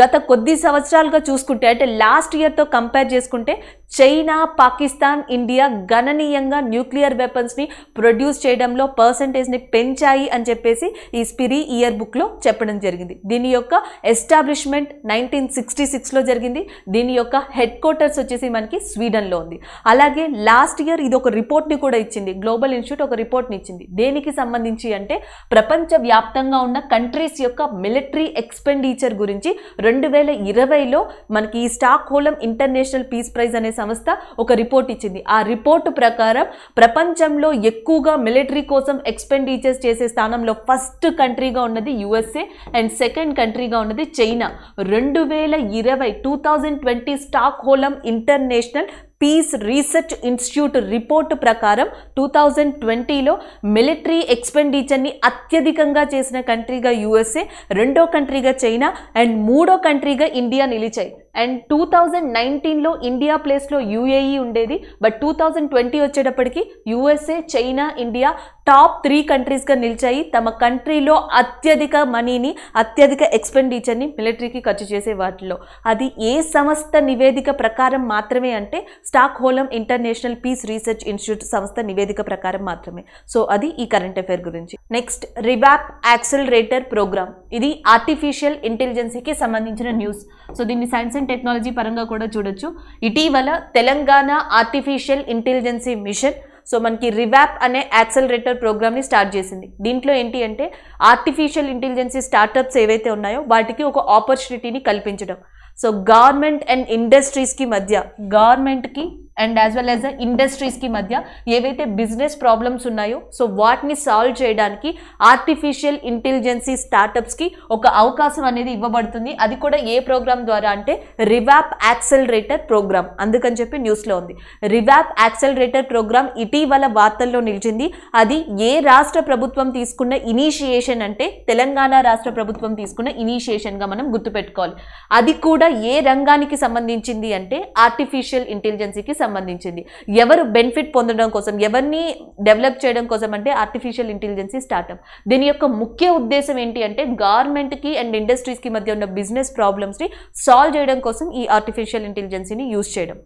గత కొద్ది సంవత్సరాలుగా చూసుకుంటే అంటే లాస్ట్ ఇయర్తో కంపేర్ చేసుకుంటే చైనా పాకిస్తాన్ ఇండియా గణనీయంగా న్యూక్లియర్ వెపన్స్ని ప్రొడ్యూస్ చేయడంలో పర్సంటేజ్ని పెంచాయి అని చెప్పేసి ఈ స్పిరి ఇయర్ బుక్లో చెప్పడం జరిగింది దీని యొక్క ఎస్టాబ్లిష్మెంట్ నైన్టీన్ సిక్స్టీ సిక్స్లో జరిగింది దీని యొక్క హెడ్ క్వార్టర్స్ వచ్చేసి మనకి స్వీడన్లో ఉంది అలాగే లాస్ట్ ఇయర్ ఇది ఒక రిపోర్ట్ని కూడా ఇచ్చింది గ్లోబల్ ఇన్స్టిట్యూట్ ఒక రిపోర్ట్ని ఇచ్చింది దేనికి సంబంధించి అంటే ప్రపంచ వ్యాప్తంగా ఉన్న కంట్రీస్ యొక్క మిలిటరీ ఎక్స్పెండిచర్ గురించి రెండు వేల ఇరవైలో మనకి ఈ Stockholm international peace prize అనే సంస్థ ఒక రిపోర్ట్ ఇచ్చింది ఆ రిపోర్టు ప్రకారం ప్రపంచంలో ఎక్కువగా మిలిటరీ కోసం ఎక్స్పెండిచర్స్ చేసే స్థానంలో ఫస్ట్ కంట్రీగా ఉన్నది యుఎస్ఏ అండ్ సెకండ్ కంట్రీగా ఉన్నది చైనా రెండు వేల ఇరవై two thousand twenty Stockholm international peace research institute report ప్రకారం టూ థౌజండ్ ట్వంటీలో మిలిటరీ ఎక్స్పెండిచర్ని అత్యధికంగా చేసిన కంట్రీగా యుఎస్ఏ రెండో కంట్రీగా చైనా అండ్ మూడో కంట్రీగా ఇండియా నిలిచాయి అండ్ టూ థౌజండ్ నైన్టీన్లో ఇండియా ప్లేస్లో యూఏఈ ఉండేది బట్ టూ థౌజండ్ ట్వంటీ వచ్చేటప్పటికి USA China India top three కంట్రీస్గా నిలిచాయి తమ కంట్రీలో అత్యధిక మనీని అత్యధిక ఎక్స్పెండిచర్ని మిలిటరీకి ఖర్చు చేసే వాటిలో అది ఏ సంస్థ నివేదిక ప్రకారం మాత్రమే అంటే Stockholm international peace research institute సంస్థ నివేదిక ప్రకారం మాత్రమే సో అది ఈ కరెంట్ అఫైర్ గురించి నెక్స్ట్ రివాప్ యాక్సిలరేటర్ ప్రోగ్రామ్ ఇది ఆర్టిఫిషియల్ ఇంటెలిజెన్సీకి సంబంధించిన న్యూస్ సో దీన్ని సైన్స్ అండ్ అండ్ టెక్నాలజీ పరంగా కూడా చూడొచ్చు ఇటీవల Telangana artificial intelligence mission so మనకి రివాప్ అనే యాక్సలరేటర్ ప్రోగ్రామ్ని స్టార్ట్ చేసింది దీంట్లో ఏంటి అంటే ఆర్టిఫిషియల్ ఇంటెలిజెన్సీ స్టార్టప్స్ ఏవైతే ఉన్నాయో వాటికి ఒక ఆపర్చునిటీని కల్పించడం సో గవర్నమెంట్ అండ్ ఇండస్ట్రీస్కి మధ్య గవర్నమెంట్కి అండ్ యాజ్ వెల్ యాజ్ ఇండస్ట్రీస్కి మధ్య ఏవైతే బిజినెస్ ప్రాబ్లమ్స్ ఉన్నాయో సో వాటిని సాల్వ్ చేయడానికి ఆర్టిఫిషియల్ ఇంటెలిజెన్సీ స్టార్టప్స్కి ఒక అవకాశం అనేది ఇవ్వబడుతుంది అది కూడా ఏ ప్రోగ్రామ్ ద్వారా అంటే రివాప్ యాక్సెలరేటర్ ప్రోగ్రామ్ అందుకని చెప్పి న్యూస్లో ఉంది రివాప్ యాక్సెలరేటర్ ప్రోగ్రామ్ ఇటీవల వార్తల్లో నిలిచింది అది ఏ రాష్ట్ర ప్రభుత్వం తీసుకున్న ఇనీషియేషన్ అంటే తెలంగాణ రాష్ట్ర ప్రభుత్వం తీసుకున్న ఇనీషియేషన్గా మనం గుర్తుపెట్టుకోవాలి అది కూడా ఏ రంగానికి సంబంధించింది అంటే ఆర్టిఫిషియల్ ఇంటెలిజెన్సీకి సంబంధించింది ఎవరు బెనిఫిట్ పొందడం కోసం ఎవరిని డెవలప్ చేయడం కోసం అంటే ఆర్టిఫిషియల్ ఇంటెలిజెన్సీ స్టార్టప్ దీని యొక్క ముఖ్య ఉద్దేశం ఏంటి అంటే గవర్నమెంట్కి అండ్ ఇండస్ట్రీస్కి మధ్య ఉన్న బిజినెస్ ప్రాబ్లమ్స్ని సాల్వ్ చేయడం కోసం ఈ ఆర్టిఫిషియల్ ఇంటెలిజెన్సీని యూజ్ చేయడం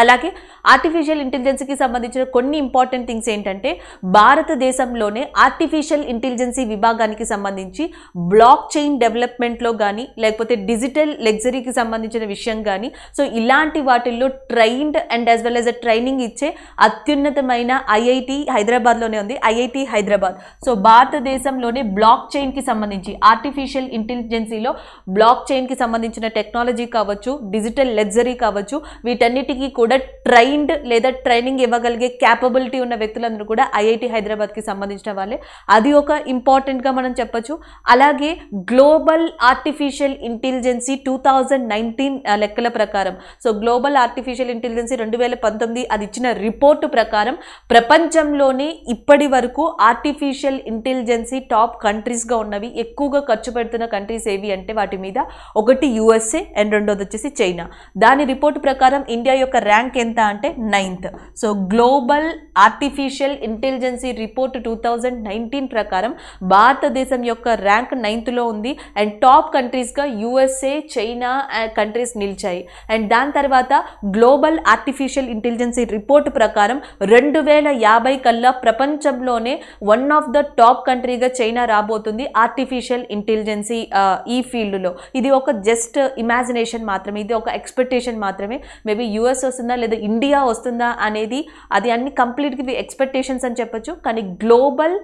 అలాగే ఆర్టిఫిషియల్ ఇంటెలిజెన్స్కి సంబంధించిన కొన్ని ఇంపార్టెంట్ థింగ్స్ ఏంటంటే భారతదేశంలోనే ఆర్టిఫిషియల్ ఇంటెలిజెన్సీ విభాగానికి సంబంధించి బ్లాక్ చైన్ డెవలప్మెంట్లో కానీ లేకపోతే డిజిటల్ లగ్జరీకి సంబంధించిన విషయం కానీ సో ఇలాంటి వాటిల్లో trained and as well as a training ఇచ్చే అత్యున్నతమైన ఐఐటి హైదరాబాద్లోనే ఉంది ఐఐటి హైదరాబాద్ సో భారతదేశంలోనే బ్లాక్ చైన్కి సంబంధించి ఆర్టిఫిషియల్ ఇంటెలిజెన్సీలో బ్లాక్ చైన్కి సంబంధించిన టెక్నాలజీ కావచ్చు డిజిటల్ లగ్జరీ కావచ్చు వీటన్నిటికీ కూడా ట్రైన్డ్ లేదా ట్రైనింగ్ ఇవ్వగలిగే క్యాపబిలిటీ ఉన్న వ్యక్తులందరూ కూడా ఐఐటి హైదరాబాద్కి సంబంధించిన వాళ్ళే అది ఒక ఇంపార్టెంట్గా మనం చెప్పచ్చు అలాగే global artificial intelligence two thousand nineteen లెక్కల ప్రకారం సో గ్లోబల్ ఆర్టిఫిషియల్ ఇంటెలిజెన్సీ రెండు వేల పంతొమ్మిది అది ఇచ్చిన రిపోర్టు ప్రకారం ప్రపంచంలోనే ఇప్పటి వరకు ఆర్టిఫిషియల్ ఇంటెలిజెన్సీ టాప్ కంట్రీస్గా ఉన్నవి ఎక్కువగా ఖర్చు పెడుతున్న కంట్రీస్ ఏవి అంటే వాటి మీద ఒకటి యుఎస్ఏ అండ్ రెండోది వచ్చేసి చైనా దాని రిపోర్టు ప్రకారం ఇండియా యొక్క ర్యాంక్ ఎంత అంటే ninth so global artificial intelligence report two thousand nineteen ప్రకారం భారతదేశం యొక్క ర్యాంక్ నైన్త్లో ఉంది అండ్ టాప్ కంట్రీస్గా యూఎస్ఏ చైనా కంట్రీస్ నిలిచాయి అండ్ దాని తర్వాత గ్లోబల్ ఆర్టిఫిషియల్ ఇంటెలిజెన్సీ రిపోర్ట్ ప్రకారం రెండు వేల యాభై కల్లా ప్రపంచంలోనే వన్ ఆఫ్ ద టాప్ కంట్రీగా చైనా రాబోతుంది ఆర్టిఫిషియల్ ఇంటెలిజెన్సీ ఈ ఫీల్డ్లో ఇది ఒక జస్ట్ ఇమాజినేషన్ మాత్రమే ఇది ఒక ఎక్స్పెక్టేషన్ మాత్రమే మేబీ యుఎస్ఎస్ వస్తుందా లేదా ఇండియా వస్తుందా అనేది అది అన్ని కంప్లీట్గా ఎక్స్పెక్టేషన్స్ అని చెప్పొచ్చు కానీ global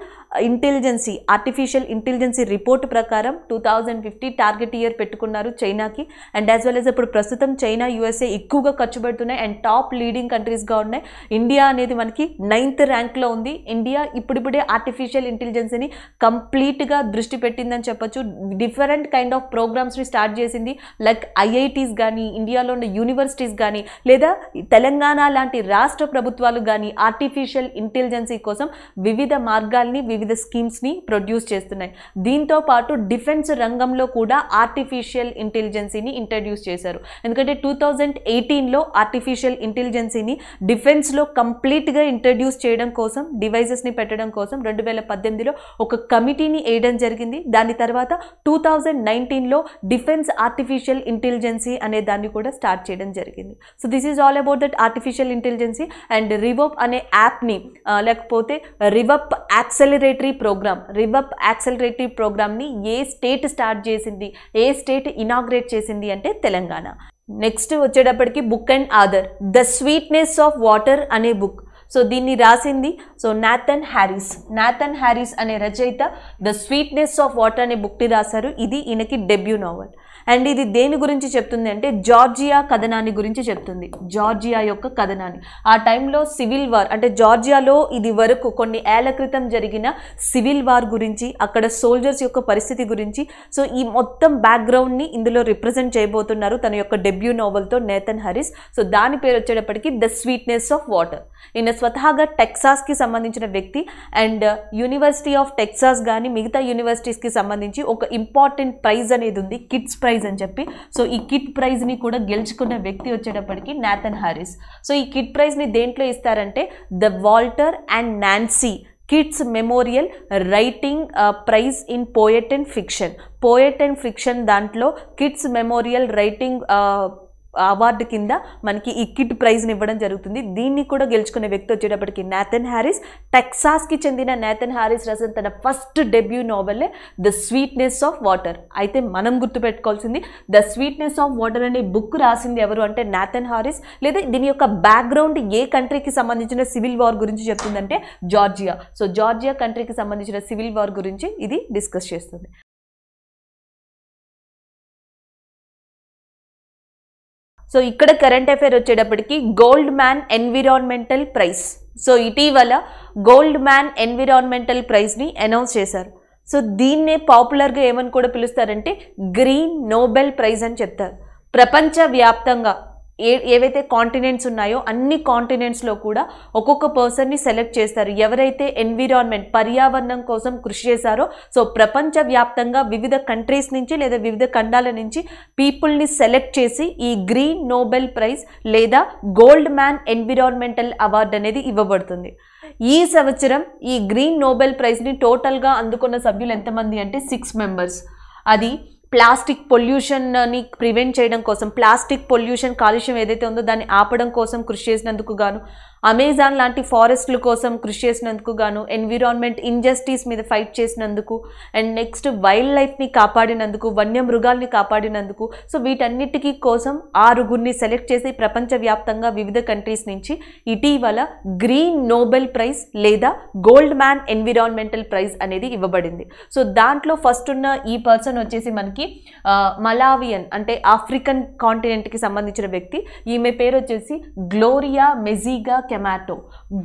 intelligence artificial intelligence report ప్రకారం two thousand fifty target year పెట్టుకున్నారు చైనాకి అండ్ యాజ్ వెల్ యాజ్ ఇప్పుడు ప్రస్తుతం చైనా యూఎస్ఏ ఎక్కువగా ఖర్చు పెడుతున్నాయి అండ్ టాప్ లీడింగ్ కంట్రీస్గా ఉన్నాయి ఇండియా అనేది మనకి నైన్త్ ర్యాంక్లో ఉంది ఇండియా ఇప్పుడిప్పుడే ఆర్టిఫిషియల్ ఇంటెలిజెన్సీని కంప్లీట్గా దృష్టి పెట్టిందని చెప్పొచ్చు డిఫరెంట్ కైండ్ ఆఫ్ ప్రోగ్రామ్స్ని స్టార్ట్ చేసింది లైక్ ఐఐటీస్ కానీ ఇండియాలో ఉన్న యూనివర్సిటీస్ కానీ లేదా తెలంగాణ లాంటి రాష్ట్ర ప్రభుత్వాలు కానీ ఆర్టిఫిషియల్ ఇంటెలిజెన్సీ కోసం వివిధ మార్గాల్ని వివిధ వివిధ స్కీమ్స్ని ప్రొడ్యూస్ చేస్తున్నాయి దీంతో పాటు డిఫెన్స్ రంగంలో కూడా ఆర్టిఫిషియల్ ఇంటెలిజెన్సీని ఇంట్రడ్యూస్ చేశారు ఎందుకంటే టూ థౌజండ్ ఎయిటీన్లో ఆర్టిఫిషియల్ ఇంటెలిజెన్సీని డిఫెన్స్లో కంప్లీట్గా ఇంట్రడ్యూస్ చేయడం కోసం డివైజెస్ని పెట్టడం కోసం రెండు వేల పద్దెనిమిదిలో ఒక కమిటీని వేయడం జరిగింది దాని తర్వాత టూ థౌజండ్ నైన్టీన్లో డిఫెన్స్ ఆర్టిఫిషియల్ ఇంటెలిజెన్సీ అనే దాన్ని కూడా స్టార్ట్ చేయడం జరిగింది so this is all about that artificial intelligence and rev up అనే యాప్ని లేకపోతే రివప్ యాక్సలరేట్ యాక్సిలరేటరీ ప్రోగ్రామ్ రివప్ యాక్సిలరేటరీ ప్రోగ్రామ్ని ఏ స్టేట్ స్టార్ట్ చేసింది ఏ స్టేట్ ఇనాగ్రేట్ చేసింది అంటే తెలంగాణ నెక్స్ట్ వచ్చేటప్పటికి book and author the sweetness of water అనే బుక్ సో దీన్ని రాసింది so Nathan Harris Nathan Harris అనే రచయిత ద స్వీట్నెస్ ఆఫ్ వాటర్ అనే బుక్ని రాశారు ఇది ఈయనకి డెబ్యూ నావల్ అండ్ ఇది దేని గురించి చెప్తుంది అంటే జార్జియా కథనాన్ని గురించి చెప్తుంది జార్జియా యొక్క కథనాన్ని ఆ టైంలో సివిల్ వార్ అంటే జార్జియాలో ఇది వరకు కొన్ని ఏళ్ల క్రితం జరిగిన సివిల్ వార్ గురించి అక్కడ సోల్జర్స్ యొక్క పరిస్థితి గురించి సో ఈ మొత్తం బ్యాక్గ్రౌండ్ని ఇందులో రిప్రజెంట్ చేయబోతున్నారు తన యొక్క డెబ్యూ నోవెల్తో నేతన్ హరిస్ సో దాని పేరు వచ్చేటప్పటికి ద స్వీట్నెస్ ఆఫ్ వాటర్ ఈయన స్వతహాగా టెక్సాస్కి సంబంధించిన వ్యక్తి అండ్ యూనివర్సిటీ ఆఫ్ టెక్సాస్ కానీ మిగతా యూనివర్సిటీస్కి సంబంధించి ఒక ఇంపార్టెంట్ ప్రైజ్ అనేది ఉంది కిడ్స్ ప్రైజ్ ప్రైజ్ అని చెప్పి సో ఈ కిట్ ప్రైజ్ని కూడా గెలుచుకున్న వ్యక్తి వచ్చేటప్పటికి నాథన్ హారిస్ సో ఈ కిట్ ప్రైజ్ని దేంట్లో ఇస్తారంటే the Walter and Nancy Kidd's memorial writing prize in poet and fiction poet and fiction దాంట్లో కిడ్స్ మెమోరియల్ రైటింగ్ అవార్డు కింద మనకి ఈ కిట్ ప్రైజ్ని ఇవ్వడం జరుగుతుంది దీన్ని కూడా గెలుచుకునే వ్యక్తి వచ్చేటప్పటికి నాథన్ హ్యారిస్ టెక్సాస్కి చెందిన నాథన్ హ్యారిస్ రసన్ తన ఫస్ట్ డెబ్యూ నావెల్లే ద స్వీట్నెస్ ఆఫ్ వాటర్ అయితే మనం గుర్తుపెట్టుకోవాల్సింది ద స్వీట్నెస్ ఆఫ్ వాటర్ అనే బుక్ రాసింది ఎవరు అంటే నాథన్ హారిస్ లేదా దీని యొక్క బ్యాక్గ్రౌండ్ ఏ కంట్రీకి సంబంధించిన సివిల్ వార్ గురించి చెప్తుందంటే జార్జియా సో జార్జియా కంట్రీకి సంబంధించిన సివిల్ వార్ గురించి ఇది డిస్కస్ చేస్తుంది సో ఇక్కడ కరెంట్ అఫైర్ వచ్చేటప్పటికి Goldman environmental prize so ఇటీవల గోల్డ్ మ్యాన్ ఎన్విరాన్మెంటల్ ప్రైజ్ని అనౌన్స్ చేశారు సో దీన్నే పాపులర్గా ఏమని కూడా పిలుస్తారంటే గ్రీన్ నోబెల్ ప్రైజ్ అని చెప్తారు ప్రపంచవ్యాప్తంగా ఏ ఏవైతే కాంటినెంట్స్ ఉన్నాయో అన్ని కాంటినెంట్స్లో కూడా ఒక్కొక్క పర్సన్ని సెలెక్ట్ చేస్తారు ఎవరైతే ఎన్విరాన్మెంట్ పర్యావరణం కోసం కృషి చేశారో సో ప్రపంచవ్యాప్తంగా వివిధ కంట్రీస్ నుంచి లేదా వివిధ ఖండాల నుంచి పీపుల్ని సెలెక్ట్ చేసి ఈ గ్రీన్ నోబెల్ ప్రైజ్ లేదా గోల్డ్ మ్యాన్ ఎన్విరాన్మెంటల్ అవార్డు అనేది ఇవ్వబడుతుంది ఈ సంవత్సరం ఈ గ్రీన్ నోబెల్ ప్రైజ్ని టోటల్గా అందుకున్న సభ్యులు ఎంతమంది అంటే సిక్స్ మెంబర్స్ అది ప్లాస్టిక్ పొల్యూషన్ని ప్రివెంట్ చేయడం కోసం ప్లాస్టిక్ పొల్యూషన్ కాలుష్యం ఏదైతే ఉందో దాన్ని ఆపడం కోసం కృషి చేసినందుకు గాను అమెజాన్ లాంటి ఫారెస్ట్ల కోసం కృషి చేసినందుకు గాను ఎన్విరాన్మెంట్ ఇంజస్టిస్ మీద ఫైట్ చేసినందుకు అండ్ నెక్స్ట్ వైల్డ్ లైఫ్ని కాపాడినందుకు వన్యమృగాల్ని కాపాడినందుకు సో వీటన్నిటికీ కోసం ఆరుగురిని సెలెక్ట్ చేసి ప్రపంచవ్యాప్తంగా వివిధ కంట్రీస్ నుంచి ఇటీవల గ్రీన్ నోబెల్ ప్రైజ్ లేదా గోల్డ్ మ్యాన్ ఎన్విరాన్మెంటల్ ప్రైజ్ అనేది ఇవ్వబడింది సో దాంట్లో ఫస్ట్ ఉన్న ఈ పర్సన్ వచ్చేసి మనకి మలావియన్ అంటే ఆఫ్రికన్ కాంటినెంట్కి సంబంధించిన వ్యక్తి ఈమె పేరు వచ్చేసి Gloria Majiga Kamoto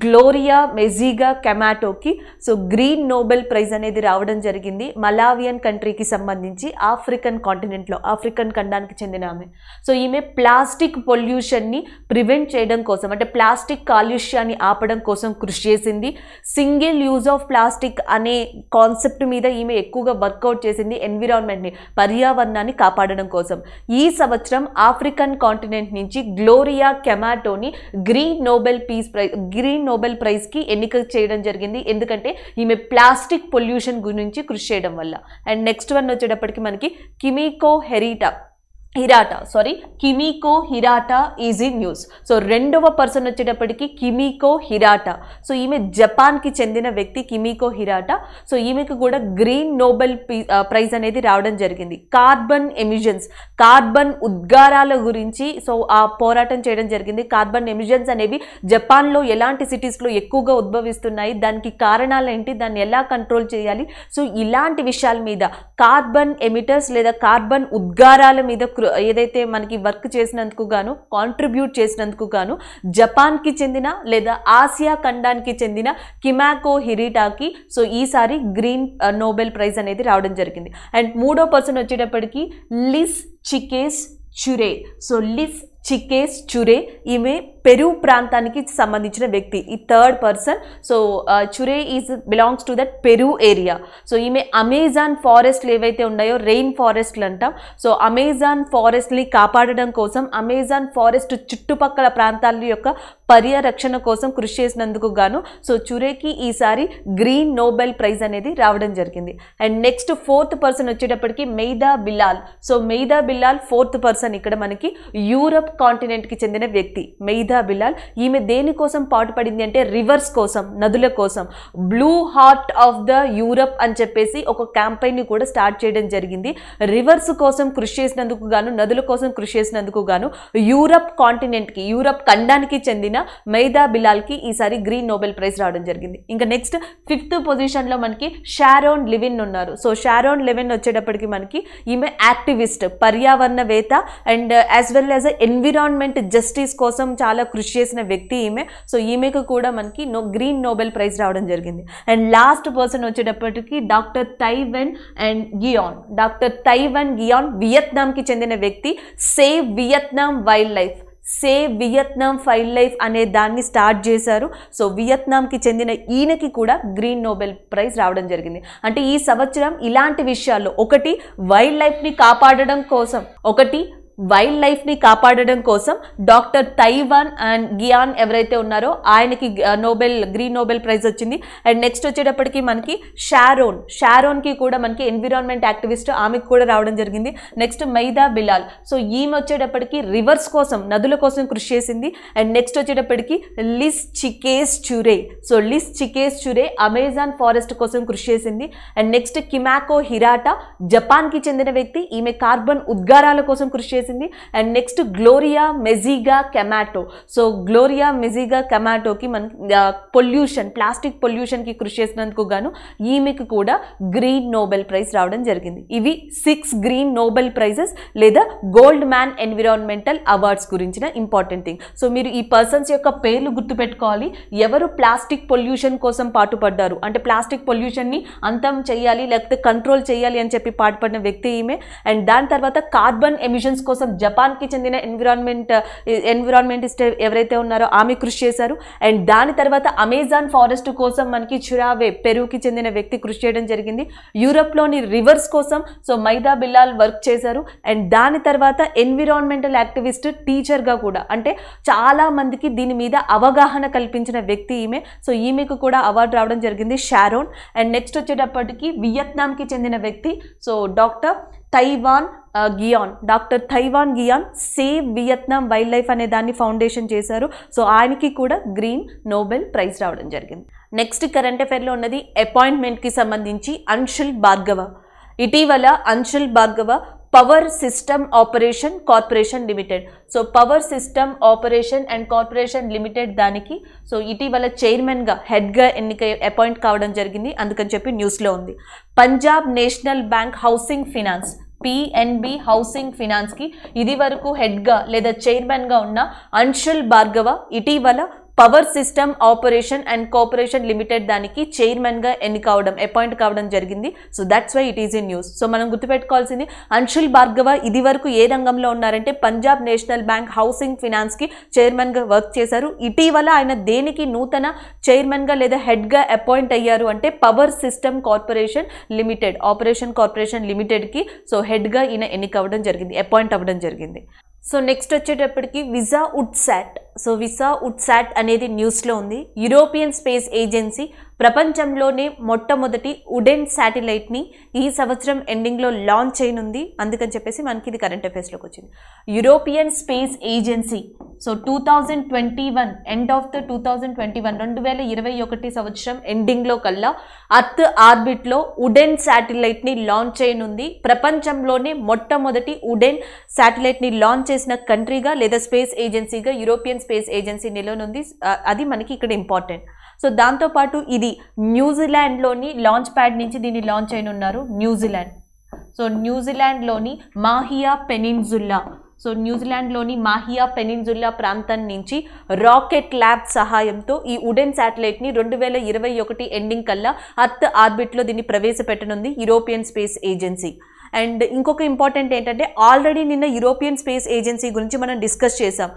Gloria Majiga కెమాటోకి సో గ్రీన్ నోబెల్ ప్రైజ్ అనేది రావడం జరిగింది మలావియన్ కంట్రీకి సంబంధించి ఆఫ్రికన్ కాంటినెంట్లో ఆఫ్రికన్ ఖండానికి చెందిన ఆమె సో ఈమె ప్లాస్టిక్ పొల్యూషన్ని ప్రివెంట్ చేయడం కోసం అంటే ప్లాస్టిక్ కాలుష్యాన్ని ఆపడం కోసం కృషి చేసింది సింగిల్ యూజ్ ఆఫ్ ప్లాస్టిక్ అనే కాన్సెప్ట్ మీద ఈమె ఎక్కువగా వర్కౌట్ చేసింది ఎన్విరాన్మెంట్ని పర్యావరణాన్ని కాపాడడం కోసం ఈ సంవత్సరం ఆఫ్రికన్ కాంటినెంట్ నుంచి గ్లోరియా కెమాటోని green Nobel peace prize green Nobel ప్రైజ్కి ఎన్నిక చేయడం జరిగింది ఎందుకంటే ఈమె ప్లాస్టిక్ పొల్యూషన్ గురించి కృషి చేయడం వల్ల అండ్ నెక్స్ట్ వన్ వచ్చేటప్పటికి మనకి Kimiko Herita Hirata sorry Kimiko Hirata easy news so రెండవ పర్సన్ వచ్చేటప్పటికి కిమికో హిరాటా సో ఈమె జపాన్కి చెందిన వ్యక్తి కిమికో హిరాటా సో ఈమెకు కూడా గ్రీన్ నోబెల్ ప్రైజ్ అనేది రావడం జరిగింది కార్బన్ ఎమిషన్స్ కార్బన్ ఉద్గారాల గురించి సో ఆ పోరాటం చేయడం జరిగింది కార్బన్ ఎమిషన్స్ అనేవి జపాన్లో ఎలాంటి సిటీస్లో ఎక్కువగా ఉద్భవిస్తున్నాయి దానికి కారణాలు ఏంటి దాన్ని ఎలా కంట్రోల్ చేయాలి సో ఇలాంటి విషయాల మీద కార్బన్ ఎమిటర్స్ లేదా కార్బన్ ఉద్గారాల మీద ఏదైతే మనకి వర్క్ చేసినందుకు గాను కాంట్రిబ్యూట్ చేసినందుకు గాను జపాన్కి చెందిన లేదా ఆసియా ఖండానికి చెందిన కిమాకో హిరిటాకి సో ఈసారి గ్రీన్ నోబెల్ ప్రైజ్ అనేది రావడం జరిగింది అండ్ మూడో పర్సన్ వచ్చేటప్పటికి Liz Chicaje Churay so Liz Chicaje చురే ఈమె పెరు ప్రాంతానికి సంబంధించిన వ్యక్తి ఈ third person so Churay is belongs to that Peru area so ఈమె అమెజాన్ ఫారెస్ట్లు ఏవైతే ఉన్నాయో రెయిన్ ఫారెస్ట్లు అంటాం సో అమెజాన్ ఫారెస్ట్ని కాపాడడం కోసం అమెజాన్ ఫారెస్ట్ చుట్టుపక్కల ప్రాంతాల యొక్క పర్యరక్షణ కోసం కృషి చేసినందుకు గాను సో చురేకి ఈసారి గ్రీన్ నోబెల్ ప్రైజ్ అనేది రావడం జరిగింది అండ్ నెక్స్ట్ ఫోర్త్ పర్సన్ వచ్చేటప్పటికి Maida Bilal so Maida Bilal fourth person ఇక్కడ మనకి యూరప్ కాంటినెంట్కి చెందిన వ్యక్తి మెయిదా ఫరీదా బిలాల్ ఈమె దేనికోసం పాటుపడింది అంటే రివర్స్ కోసం నదుల కోసం blue heart of the Europe అని చెప్పేసి ఒక క్యాంపెయిన్ని కూడా స్టార్ట్ చేయడం జరిగింది రివర్స్ కోసం కృషి చేసినందుకు గాను నదుల కోసం కృషి చేసినందుకు గాను యూరప్ కాంటినెంట్కి యూరప్ ఖండానికి చెందిన మైదా బిలాల్కి ఈసారి గ్రీన్ నోబెల్ ప్రైజ్ రావడం జరిగింది ఇంకా నెక్స్ట్ ఫిఫ్త్ పొజిషన్లో మనకి షారోన్ లివిన్ ఉన్నారు సో షారోన్ లివిన్ వచ్చేటప్పటికి మనకి ఈమె యాక్టివిస్ట్ పర్యావరణవేత్త and as well as environment justice కోసం చాలా చాలా కృషి చేసిన వ్యక్తి ఈమె సో ఈమెకు కూడా మనకి నో గ్రీన్ నోబెల్ ప్రైజ్ రావడం జరిగింది అండ్ లాస్ట్ పర్సన్ వచ్చేటప్పటికి doctor Thai Van and Nguyen doctor Thai Van Nguyen వియత్నాంకి చెందిన వ్యక్తి save Vietnam wild wildlife save Vietnam wildlife అనే దాన్ని స్టార్ట్ చేశారు సో వియత్నాంకి చెందిన ఈయనకి కూడా గ్రీన్ నోబెల్ ప్రైజ్ రావడం జరిగింది అంటే ఈ సంవత్సరం ఇలాంటి విషయాల్లో ఒకటి వైల్డ్ లైఫ్ని కాపాడడం కోసం ఒకటి వైల్డ్ లైఫ్ని కాపాడడం కోసం డాక్టర్ తైవాన్ అండ్ గియాన్ ఎవరైతే ఉన్నారో ఆయనకి నోబెల్ గ్రీన్ నోబెల్ ప్రైజ్ వచ్చింది అండ్ నెక్స్ట్ వచ్చేటప్పటికి మనకి షారోన్ షారోన్కి కూడా మనకి ఎన్విరాన్మెంట్ యాక్టివిస్ట్ ఆమెకు కూడా రావడం జరిగింది నెక్స్ట్ మైదా బిలాల్ సో ఈమె వచ్చేటప్పటికి రివర్స్ కోసం నదుల కోసం కృషి చేసింది అండ్ నెక్స్ట్ వచ్చేటప్పటికి Liz Chicaje Churay so Liz Chicaje Churay Amazon forest కోసం కృషి చేసింది అండ్ నెక్స్ట్ కిమాకో హిరాటా జపాన్కి చెందిన వ్యక్తి ఈమె కార్బన్ ఉద్గారాల కోసం కృషి చేసింది చేసింది and next Gloria Majiga Kamoto so Gloria Majiga కెమాటోకి మన పొల్యూషన్ ప్లాస్టిక్ పొల్యూషన్కి కృషి చేసినందుకు గాను ఈమెకు కూడా గ్రీన్ నోబెల్ ప్రైజ్ రావడం జరిగింది ఇవి సిక్స్ గ్రీన్ నోబెల్ ప్రైజెస్ లేదా గోల్డ్ మ్యాన్ ఎన్విరాన్మెంటల్ అవార్డ్స్ గురించిన ఇంపార్టెంట్ థింగ్ సో మీరు ఈ పర్సన్స్ యొక్క పేర్లు గుర్తుపెట్టుకోవాలి ఎవరు ప్లాస్టిక్ పొల్యూషన్ కోసం పాటుపడ్డారు అంటే ప్లాస్టిక్ పొల్యూషన్ని అంతం చేయాలి లేకపోతే కంట్రోల్ చేయాలి అని చెప్పి పాటుపడిన వ్యక్తి ఈమె అండ్ దాని తర్వాత కార్బన్ ఎమిషన్స్ కోసం జపాన్కి చెందిన ఎన్విరాన్మెంట్ ఎన్విరాన్మెంటిస్ట్ ఎవరైతే ఉన్నారో ఆమె కృషి చేశారు అండ్ దాని తర్వాత అమెజాన్ ఫారెస్ట్ కోసం మనకి చురావే పెరువుకి చెందిన వ్యక్తి కృషి చేయడం జరిగింది యూరప్లోని రివర్స్ కోసం సో మైదా బిల్లాల్ వర్క్ చేశారు అండ్ దాని తర్వాత ఎన్విరాన్మెంటల్ యాక్టివిస్ట్ టీచర్గా కూడా అంటే చాలా మందికి దీని మీద అవగాహన కల్పించిన వ్యక్తి ఈమె సో ఈమెకు కూడా అవార్డు రావడం జరిగింది షారోన్ అండ్ నెక్స్ట్ వచ్చేటప్పటికి వియత్నాంకి చెందిన వ్యక్తి so doctor Thai Van Nguyen doctor Thai Van Nguyen save Vietnam wild wildlife అనే దాన్ని ఫౌండేషన్ చేశారు సో ఆయనకి కూడా గ్రీన్ నోబెల్ ప్రైజ్ రావడం జరిగింది నెక్స్ట్ కరెంట్ అఫైర్లో ఉన్నది అపాయింట్మెంట్కి సంబంధించి అన్షుల్ భార్గవ ఇటీవల Anchal Bhargava power system operation corporation limited so power system operation and corporation limited దానికి సో ఇటీవల చైర్మన్గా హెడ్గా ఎన్నిక అపాయింట్ కావడం జరిగింది అందుకని చెప్పి న్యూస్లో ఉంది Punjab national bank housing finance PNB housing ఫినాన్స్కి ఇది వరకు హెడ్గా లేదా చైర్మన్గా ఉన్న అంశుల్ భార్గవ ఇటీవల power system operation and cooperation limited దానికి చైర్మన్గా ఎన్నికవడం అపాయింట్ కావడం జరిగింది so that's why it is in news so మనం గుర్తుపెట్టుకోవాల్సింది అన్షుల్ భార్గవ ఇది వరకు ఏ రంగంలో ఉన్నారంటే పంజాబ్ నేషనల్ బ్యాంక్ హౌసింగ్ ఫినాన్స్కి చైర్మన్గా వర్క్ చేశారు ఇటీవల ఆయన దేనికి నూతన చైర్మన్గా లేదా హెడ్గా అపాయింట్ అయ్యారు అంటే power system corporation limited operation corporation లిమిటెడ్కి సో హెడ్గా ఈయన ఎన్నికవడం జరిగింది అపాయింట్ అవ్వడం జరిగింది సో నెక్స్ట్ వచ్చేటప్పటికి విజా ఉడ్సాట్ సో విసా ఉడ్సాట్ అనేది న్యూస్లో ఉంది యూరోపియన్ స్పేస్ ఏజెన్సీ ప్రపంచంలోనే మొట్టమొదటి ఉడెన్ శాటిలైట్ని ఈ సంవత్సరం ఎండింగ్లో లాంచ్ అయినుంది అందుకని చెప్పేసి మనకి ఇది కరెంట్ అఫైర్స్లోకి వచ్చింది European space agency so two thousand twenty one end of the two thousand twenty one రెండు వేల ఇరవై ఒకటి సంవత్సరం ఎండింగ్లో కల్లా అర్త్ ఆర్బిట్లో ఉడెన్ శాటిలైట్ని లాంచ్ చేయనుంది ప్రపంచంలోనే మొట్టమొదటి ఉడెన్ శాటిలైట్ని లాంచ్ చేసిన కంట్రీగా లేదా స్పేస్ ఏజెన్సీగా యూరోపియన్ స్పేస్ ఏజెన్సీ నిలవనుంది అది మనకి ఇక్కడ ఇంపార్టెంట్ సో దాంతోపాటు ఇది న్యూజిలాండ్లోని లాంచ్ ప్యాడ్ నుంచి దీన్ని లాంచ్ అయిన ఉన్నారు న్యూజిలాండ్ సో న్యూజిలాండ్లోని మాహియా పెనిన్జుల్లా సో న్యూజిలాండ్లోని మాహియా పెనిన్జుల్లా ప్రాంతం నుంచి రాకెట్ ల్యాబ్ సహాయంతో ఈ ఉడెన్ శాటిలైట్ని రెండు వేల ఇరవై ఒకటి ఎండింగ్ కల్లా అర్త్ ఆర్బిట్లో దీన్ని ప్రవేశపెట్టనుంది యూరోపియన్ స్పేస్ ఏజెన్సీ అండ్ ఇంకొక ఇంపార్టెంట్ ఏంటంటే ఆల్రెడీ నిన్న యూరోపియన్ స్పేస్ ఏజెన్సీ గురించి మనం డిస్కస్ చేసాం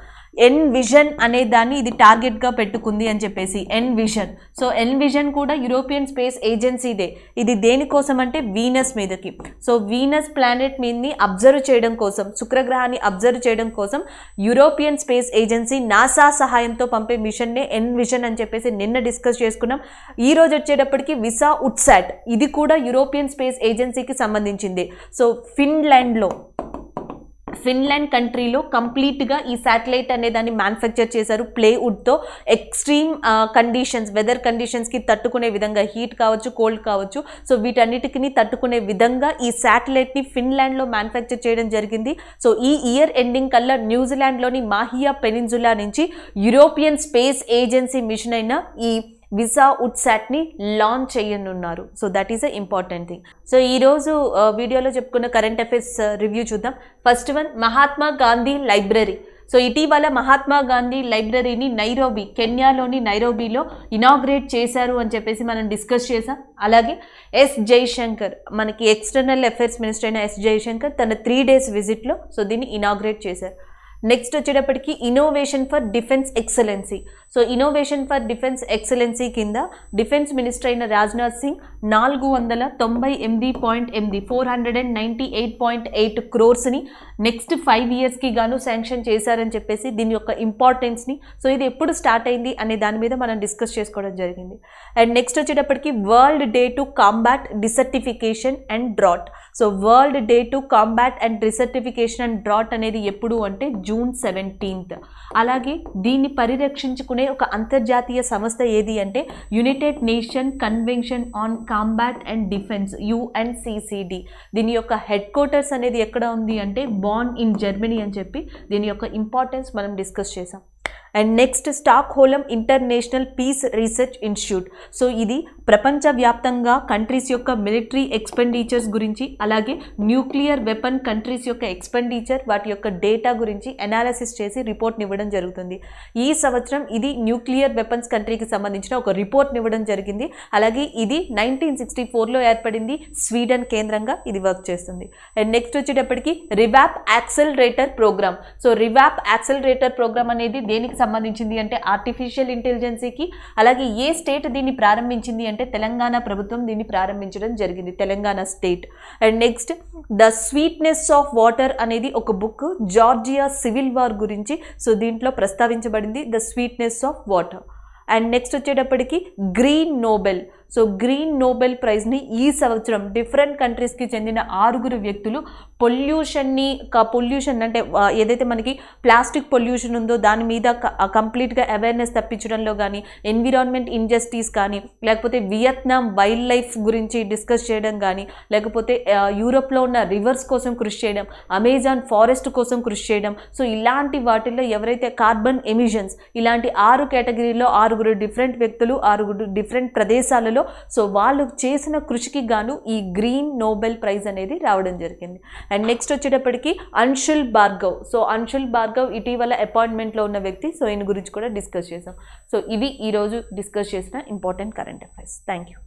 ఎన్ విజన్ అనే దాన్ని ఇది టార్గెట్గా పెట్టుకుంది అని చెప్పేసి EnVision so EnVision కూడా యూరోపియన్ స్పేస్ ఏజెన్సీదే ఇది దేనికోసం అంటే వీనస్ మీదకి సో వీనస్ ప్లానెట్ మీదని అబ్జర్వ్ చేయడం కోసం శుక్రగ్రహాన్ని అబ్జర్వ్ చేయడం కోసం యూరోపియన్ స్పేస్ ఏజెన్సీ నాసా సహాయంతో పంపే మిషన్నే ఎన్ విజన్ అని చెప్పేసి నిన్న డిస్కస్ చేసుకున్నాం ఈ రోజు వచ్చేటప్పటికి విసా ఉట్సాట్ ఇది కూడా యూరోపియన్ స్పేస్ ఏజెన్సీకి సంబంధించింది సో ఫిన్లాండ్లో ఫిన్లాండ్ కంట్రీలో కంప్లీట్గా ఈ శాటిలైట్ అనే దాన్ని మ్యానుఫ్యాక్చర్ చేశారు ప్లేవుడ్తో ఎక్స్ట్రీమ్ కండిషన్స్ వెదర్ కండిషన్స్కి తట్టుకునే విధంగా హీట్ కావచ్చు కోల్డ్ కావచ్చు సో వీటన్నిటికీ తట్టుకునే విధంగా ఈ శాటిలైట్ని ఫిన్లాండ్లో మ్యానుఫ్యాక్చర్ చేయడం జరిగింది సో ఈ ఇయర్ ఎండింగ్ కల్లా న్యూజిలాండ్లోని మాహియా పెనిన్జులా నుంచి యూరోపియన్ స్పేస్ ఏజెన్సీ మిషన్ అయిన ఈ విజా ని లాంచ్ చేయనున్నారు so that is a important thing so ఈరోజు వీడియోలో చెప్పుకున్న కరెంట్ అఫైర్స్ రివ్యూ చూద్దాం first one Mahatma Gandhi library so ఇటీవల మహాత్మా గాంధీ లైబ్రరీని నైరోబీ కెన్యాలోని నైరోబీలో ఇనాగ్రేట్ చేశారు అని చెప్పేసి మనం డిస్కస్ చేసాం అలాగే ఎస్ జైశంకర్ మనకి ఎక్స్టర్నల్ అఫైర్స్ మినిస్టర్ అయిన ఎస్ జైశంకర్ తన త్రీ డేస్ విజిట్లో సో దీన్ని ఇనాగ్రేట్ చేశారు నెక్స్ట్ వచ్చేటప్పటికి innovation for defence excellency so innovation for defence excellency కింద డిఫెన్స్ మినిస్టర్ అయిన రాజ్నాథ్ సింగ్ నాలుగు వందల తొంభై ఎనిమిది పాయింట్ ఎనిమిది four hundred and ninety eight point eight క్రోర్స్ని నెక్స్ట్ ఫైవ్ ఇయర్స్కి గాను శాంక్షన్ చేశారని చెప్పేసి దీని యొక్క ఇంపార్టెన్స్ని సో ఇది ఎప్పుడు స్టార్ట్ అయింది అనే దాని మీద మనం డిస్కస్ చేసుకోవడం జరిగింది అండ్ నెక్స్ట్ వచ్చేటప్పటికి world day to combat desertification and drought so world day to combat and desertification and drought అనేది ఎప్పుడు అంటే జూన్ జూన్ సెవెంటీన్త్ అలాగే దీన్ని పరిరక్షించుకునే ఒక అంతర్జాతీయ సంస్థ ఏది అంటే united nation convention on combat and defence UNCCD దీని యొక్క హెడ్ క్వార్టర్స్ అనేది ఎక్కడ ఉంది అంటే బాన్ ఇన్ జర్మనీ అని చెప్పి దీని యొక్క ఇంపార్టెన్స్ మనం డిస్కస్ చేసాం and next Stockholm international peace research institute so ఇది ప్రపంచవ్యాప్తంగా కంట్రీస్ యొక్క మిలిటరీ ఎక్స్పెండిచర్స్ గురించి అలాగే న్యూక్లియర్ వెపన్ కంట్రీస్ యొక్క ఎక్స్పెండిచర్ వాటి యొక్క డేటా గురించి అనాలిసిస్ చేసి రిపోర్ట్ని ఇవ్వడం జరుగుతుంది ఈ సంవత్సరం ఇది న్యూక్లియర్ వెపన్స్ కంట్రీకి సంబంధించిన ఒక రిపోర్ట్ని ఇవ్వడం జరిగింది అలాగే ఇది నైన్టీన్ సిక్స్టీ ఫోర్లో ఏర్పడింది స్వీడన్ కేంద్రంగా ఇది వర్క్ చేస్తుంది అండ్ నెక్స్ట్ వచ్చేటప్పటికి revamp accelerator programme so revamp accelerator programme అనేది దేనికి సంబంధించింది అంటే ఆర్టిఫిషియల్ ఇంటెలిజెన్సీకి అలాగే ఏ స్టేట్ దీన్ని ప్రారంభించింది అంటే తెలంగాణ ప్రభుత్వం దీన్ని ప్రారంభించడం జరిగింది Telangana state and next the sweetness of water అనేది ఒక బుక్ జార్జియా సివిల్ వార్ గురించి సో దీంట్లో ప్రస్తావించబడింది the sweetness of water and next వచ్చేటప్పటికి green Nobel so green Nobel ప్రైజ్ని ఈ సంవత్సరం డిఫరెంట్ కంట్రీస్కి చెందిన ఆరుగురు వ్యక్తులు పొల్యూషన్ని పొల్యూషన్ అంటే ఏదైతే మనకి ప్లాస్టిక్ పొల్యూషన్ ఉందో దాని మీద కంప్లీట్గా అవేర్నెస్ తప్పించడంలో కానీ ఎన్విరాన్మెంట్ ఇంజస్టిస్ కానీ లేకపోతే వియత్నాం వైల్డ్ లైఫ్ గురించి డిస్కస్ చేయడం కానీ లేకపోతే యూరోప్లో ఉన్న రివర్స్ కోసం కృషి చేయడం అమెజాన్ ఫారెస్ట్ కోసం కృషి చేయడం సో ఇలాంటి వాటిల్లో ఎవరైతే కార్బన్ ఎమిషన్స్ ఇలాంటి ఆరు కేటగిరీలో ఆరుగురు డిఫరెంట్ వ్యక్తులు ఆరుగురు డిఫరెంట్ ప్రదేశాలలో ఇండియాలో సో వాళ్ళు చేసిన కృషికి గాను ఈ గ్రీన్ నోబెల్ ప్రైజ్ అనేది రావడం జరిగింది అండ్ నెక్స్ట్ వచ్చేటప్పటికి అన్షుల్ భార్గవ్ సో అన్షుల్ భార్గవ్ ఇటీవల అపాయింట్మెంట్లో ఉన్న వ్యక్తి సో ఈయన గురించి కూడా డిస్కస్ చేసాం సో ఇవి ఈరోజు డిస్కస్ చేసిన important current affairs thank you